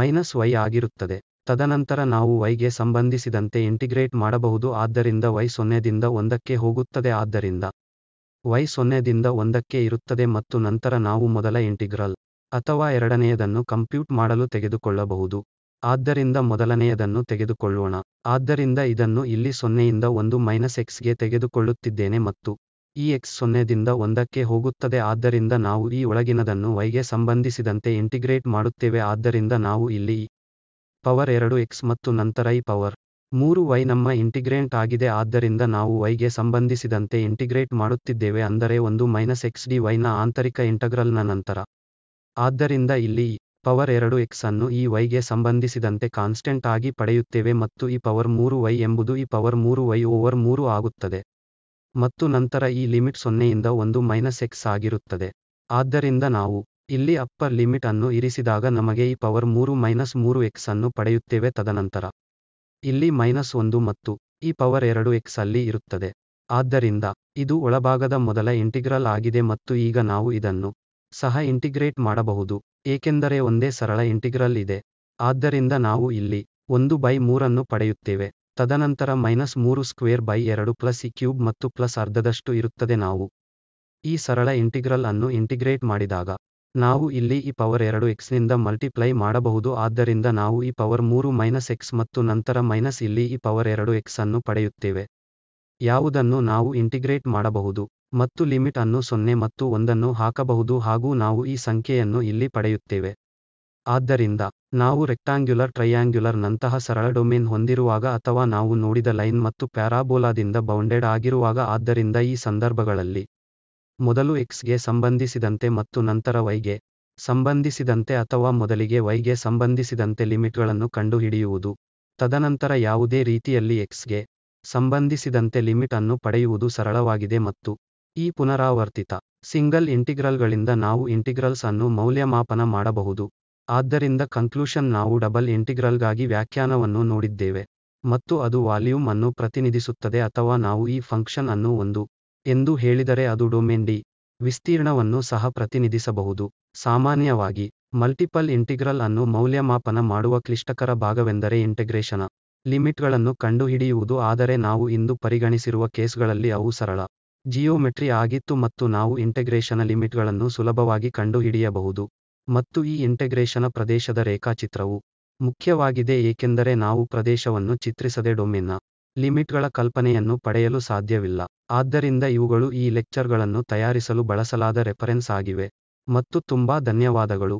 A: ಮೈನಸ್ ವೈ ಆಗಿರುತ್ತದೆ ತದನಂತರ ನಾವು ವೈಗೆ ಸಂಬಂಧಿಸಿದಂತೆ ಇಂಟಿಗ್ರೇಟ್ ಮಾಡಬಹುದು ಆದ್ದರಿಂದ ವೈ ಸೊನ್ನೆದಿಂದ ಒಂದಕ್ಕೆ ಹೋಗುತ್ತದೆ ಆದ್ದರಿಂದ ವೈ ಸೊನ್ನೆದಿಂದ ಒಂದಕ್ಕೆ ಇರುತ್ತದೆ ಮತ್ತು ನಂತರ ನಾವು ಮೊದಲ ಇಂಟಿಗ್ರಲ್ ಅಥವಾ ಎರಡನೆಯದನ್ನು ಕಂಪ್ಯೂಟ್ ಮಾಡಲು ತೆಗೆದುಕೊಳ್ಳಬಹುದು ಆದ್ದರಿಂದ ಮೊದಲನೆಯದನ್ನು ತೆಗೆದುಕೊಳ್ಳೋಣ ಆದ್ದರಿಂದ ಇದನ್ನು ಇಲ್ಲಿ ಸೊನ್ನೆಯಿಂದ ಒಂದು ಮೈನಸ್ ಎಕ್ಸ್ಗೆ ತೆಗೆದುಕೊಳ್ಳುತ್ತಿದ್ದೇನೆ ಮತ್ತು ಈ ಎಕ್ಸ್ ಸೊನ್ನೆದಿಂದ ಒಂದಕ್ಕೆ ಹೋಗುತ್ತದೆ ಆದ್ದರಿಂದ ನಾವು ಈ ಒಳಗಿನದನ್ನು ವೈಗೆ ಸಂಬಂಧಿಸಿದಂತೆ ಇಂಟಿಗ್ರೇಟ್ ಮಾಡುತ್ತೇವೆ ಆದ್ದರಿಂದ ನಾವು ಇಲ್ಲಿ ಪವರ್ ಎರಡು ಎಕ್ಸ್ ಮತ್ತು ನಂತರ ಈ ಪವರ್ ಮೂರು ವೈ ನಮ್ಮ ಇಂಟಿಗ್ರೇಂಟ್ ಆಗಿದೆ ಆದ್ದರಿಂದ ನಾವು ವೈಗೆ ಸಂಬಂಧಿಸಿದಂತೆ ಇಂಟಿಗ್ರೇಟ್ ಮಾಡುತ್ತಿದ್ದೇವೆ ಅಂದರೆ ಒಂದು ಮೈನಸ್ ಎಕ್ಸ್ ಡಿ ವೈನ ಆಂತರಿಕ ಇಂಟಗ್ರಲ್ನ ನಂತರ ಆದ್ದರಿಂದ ಇಲ್ಲಿ ಪವರ್ ಎರಡು ಎಕ್ಸ್ ಅನ್ನು ಈ ವೈಗೆ ಸಂಬಂಧಿಸಿದಂತೆ ಕಾನ್ಸ್ಟೆಂಟ್ ಆಗಿ ಪಡೆಯುತ್ತೇವೆ ಮತ್ತು ಈ ಪವರ್ ಮೂರು ವೈ ಎಂಬುದು ಈ ಪವರ್ ಮೂರು ವೈ ಓವರ್ ಮೂರು ಆಗುತ್ತದೆ ಮತ್ತು ನಂತರ ಈ ಲಿಮಿಟ್ ಸೊನ್ನೆಯಿಂದ ಒಂದು ಮೈನಸ್ ಎಕ್ಸ್ ಆಗಿರುತ್ತದೆ ಆದ್ದರಿಂದ ನಾವು ಇಲ್ಲಿ ಅಪ್ಪರ್ ಲಿಮಿಟ್ ಅನ್ನು ಇರಿಸಿದಾಗ ನಮಗೆ ಈ ಪವರ್ ಮೂರು ಮೈನಸ್ ಮೂರು ಎಕ್ಸ್ ಅನ್ನು ಪಡೆಯುತ್ತೇವೆ ತದನಂತರ ಇಲ್ಲಿ ಮೈನಸ್ ಒಂದು ಮತ್ತು ಈ ಪವರ್ ಎರಡು ಎಕ್ಸ್ ಅಲ್ಲಿ ಇರುತ್ತದೆ ಆದ್ದರಿಂದ ಇದು ಒಳಭಾಗದ ಮೊದಲ ಇಂಟಿಗ್ರಲ್ ಆಗಿದೆ ಮತ್ತು ಈಗ ನಾವು ಇದನ್ನು ಸಹ ಇಂಟಿಗ್ರೇಟ್ ಮಾಡಬಹುದು ಏಕೆಂದರೆ ಒಂದೇ ಸರಳ ಇಂಟಿಗ್ರಲ್ ಇದೆ ಆದ್ದರಿಂದ ನಾವು ಇಲ್ಲಿ ಒಂದು ಬೈ ಮೂರನ್ನು ಪಡೆಯುತ್ತೇವೆ ತದನಂತರ ಮೈನಸ್ ಮೂರು ಸ್ಕ್ವೇರ್ ಬೈ ಎರಡು ಪ್ಲಸ್ ಈ ಕ್ಯೂಬ್ ಮತ್ತು ಪ್ಲಸ್ ಅರ್ಧದಷ್ಟು ಇರುತ್ತದೆ ನಾವು ಈ ಸರಳ ಇಂಟಿಗ್ರಲ್ ಅನ್ನು ಇಂಟಿಗ್ರೇಟ್ ಮಾಡಿದಾಗ ನಾವು ಇಲ್ಲಿ ಈ ಪವರ್ ಎರಡು ಎಕ್ಸ್ನಿಂದ ಮಲ್ಟಿಪ್ಲೈ ಮಾಡಬಹುದು ಆದ್ದರಿಂದ ನಾವು ಈ ಪವರ್ ಮೂರು ಮೈನಸ್ ಎಕ್ಸ್ ಮತ್ತು ನಂತರ ಮೈನಸ್ ಇಲ್ಲಿ ಈ ಪವರ್ ಎರಡು ಎಕ್ಸ್ ಅನ್ನು ಪಡೆಯುತ್ತೇವೆ ಯಾವುದನ್ನು ನಾವು ಇಂಟಿಗ್ರೇಟ್ ಮಾಡಬಹುದು ಮತ್ತು ಲಿಮಿಟ್ ಅನ್ನು ಸೊನ್ನೆ ಮತ್ತು ಒಂದನ್ನು ಹಾಕಬಹುದು ಹಾಗೂ ನಾವು ಈ ಸಂಖ್ಯೆಯನ್ನು ಇಲ್ಲಿ ಪಡೆಯುತ್ತೇವೆ ಆದ್ದರಿಂದ ನಾವು ರೆಕ್ಟಾಂಗ್ಯುಲರ್ ಟ್ರೈಯಾಂಗ್ಯುಲರ್ ನಂತಹ ಸರಳ ಡೊಮೇನ್ ಹೊಂದಿರುವಾಗ ಅಥವಾ ನಾವು ನೋಡಿದ ಲೈನ್ ಮತ್ತು ಪ್ಯಾರಾಬೋಲಾದಿಂದ ಬೌಂಡೆಡ್ ಆಗಿರುವಾಗ ಆದ್ದರಿಂದ ಈ ಸಂದರ್ಭಗಳಲ್ಲಿ ಮೊದಲು ಎಕ್ಸ್ಗೆ ಸಂಬಂಧಿಸಿದಂತೆ ಮತ್ತು ನಂತರ ವೈಗೆ ಸಂಬಂಧಿಸಿದಂತೆ ಅಥವಾ ಮೊದಲಿಗೆ ವೈಗೆ ಸಂಬಂಧಿಸಿದಂತೆ ಲಿಮಿಟ್ಗಳನ್ನು ಕಂಡುಹಿಡಿಯುವುದು ತದನಂತರ ಯಾವುದೇ ರೀತಿಯಲ್ಲಿ ಎಕ್ಸ್ಗೆ ಸಂಬಂಧಿಸಿದಂತೆ ಲಿಮಿಟ್ ಅನ್ನು ಪಡೆಯುವುದು ಸರಳವಾಗಿದೆ ಮತ್ತು ಈ ಪುನರಾವರ್ತಿತ ಸಿಂಗಲ್ ಇಂಟಿಗ್ರಲ್ಗಳಿಂದ ನಾವು ಇಂಟಿಗ್ರಲ್ಸ್ ಅನ್ನು ಮೌಲ್ಯಮಾಪನ ಮಾಡಬಹುದು ಆದ್ದರಿಂದ ಕನ್ಕ್ಲೂಷನ್ ನಾವು ಡಬಲ್ ಇಂಟಿಗ್ರಲ್ಗಾಗಿ ವ್ಯಾಖ್ಯಾನವನ್ನು ನೋಡಿದ್ದೇವೆ ಮತ್ತು ಅದು ವಾಲ್ಯೂಮ್ ಅನ್ನು ಪ್ರತಿನಿಧಿಸುತ್ತದೆ ಅಥವಾ ನಾವು ಈ ಫಂಕ್ಷನ್ ಅನ್ನು ಒಂದು ಎಂದು ಹೇಳಿದರೆ ಅದು ಡೊಮೆಂಡಿ ಡಿ ವಿಸ್ತೀರ್ಣವನ್ನು ಸಹ ಪ್ರತಿನಿಧಿಸಬಹುದು ಸಾಮಾನ್ಯವಾಗಿ ಮಲ್ಟಿಪಲ್ ಇಂಟಿಗ್ರಲ್ ಅನ್ನು ಮೌಲ್ಯಮಾಪನ ಮಾಡುವ ಕ್ಲಿಷ್ಟಕರ ಭಾಗವೆಂದರೆ ಇಂಟಿಗ್ರೇಷನ ಲಿಮಿಟ್ಗಳನ್ನು ಕಂಡುಹಿಡಿಯುವುದು ಆದರೆ ನಾವು ಇಂದು ಪರಿಗಣಿಸಿರುವ ಕೇಸ್ಗಳಲ್ಲಿ ಅವು ಸರಳ ಜಿಯೋಮೆಟ್ರಿ ಆಗಿತ್ತು ಮತ್ತು ನಾವು ಇಂಟೆಗ್ರೇಷನ ಲಿಮಿಟ್ಗಳನ್ನು ಸುಲಭವಾಗಿ ಕಂಡುಹಿಡಿಯಬಹುದು ಮತ್ತು ಈ ಇಂಟೆಗ್ರೇಷನ ಪ್ರದೇಶದ ರೇಖಾಚಿತ್ರವು ಮುಖ್ಯವಾಗಿದೆ ಏಕೆಂದರೆ ನಾವು ಪ್ರದೇಶವನ್ನು ಚಿತ್ರಿಸದೆ ಡೊಮೆನ್ನ ಲಿಮಿಟ್ಗಳ ಕಲ್ಪನೆಯನ್ನು ಪಡೆಯಲು ಸಾಧ್ಯವಿಲ್ಲ ಆದ್ದರಿಂದ ಇವುಗಳು ಈ ಲೆಕ್ಚರ್ಗಳನ್ನು ತಯಾರಿಸಲು ಬಳಸಲಾದ ರೆಫರೆನ್ಸ್ ಆಗಿವೆ ಮತ್ತು ತುಂಬಾ ಧನ್ಯವಾದಗಳು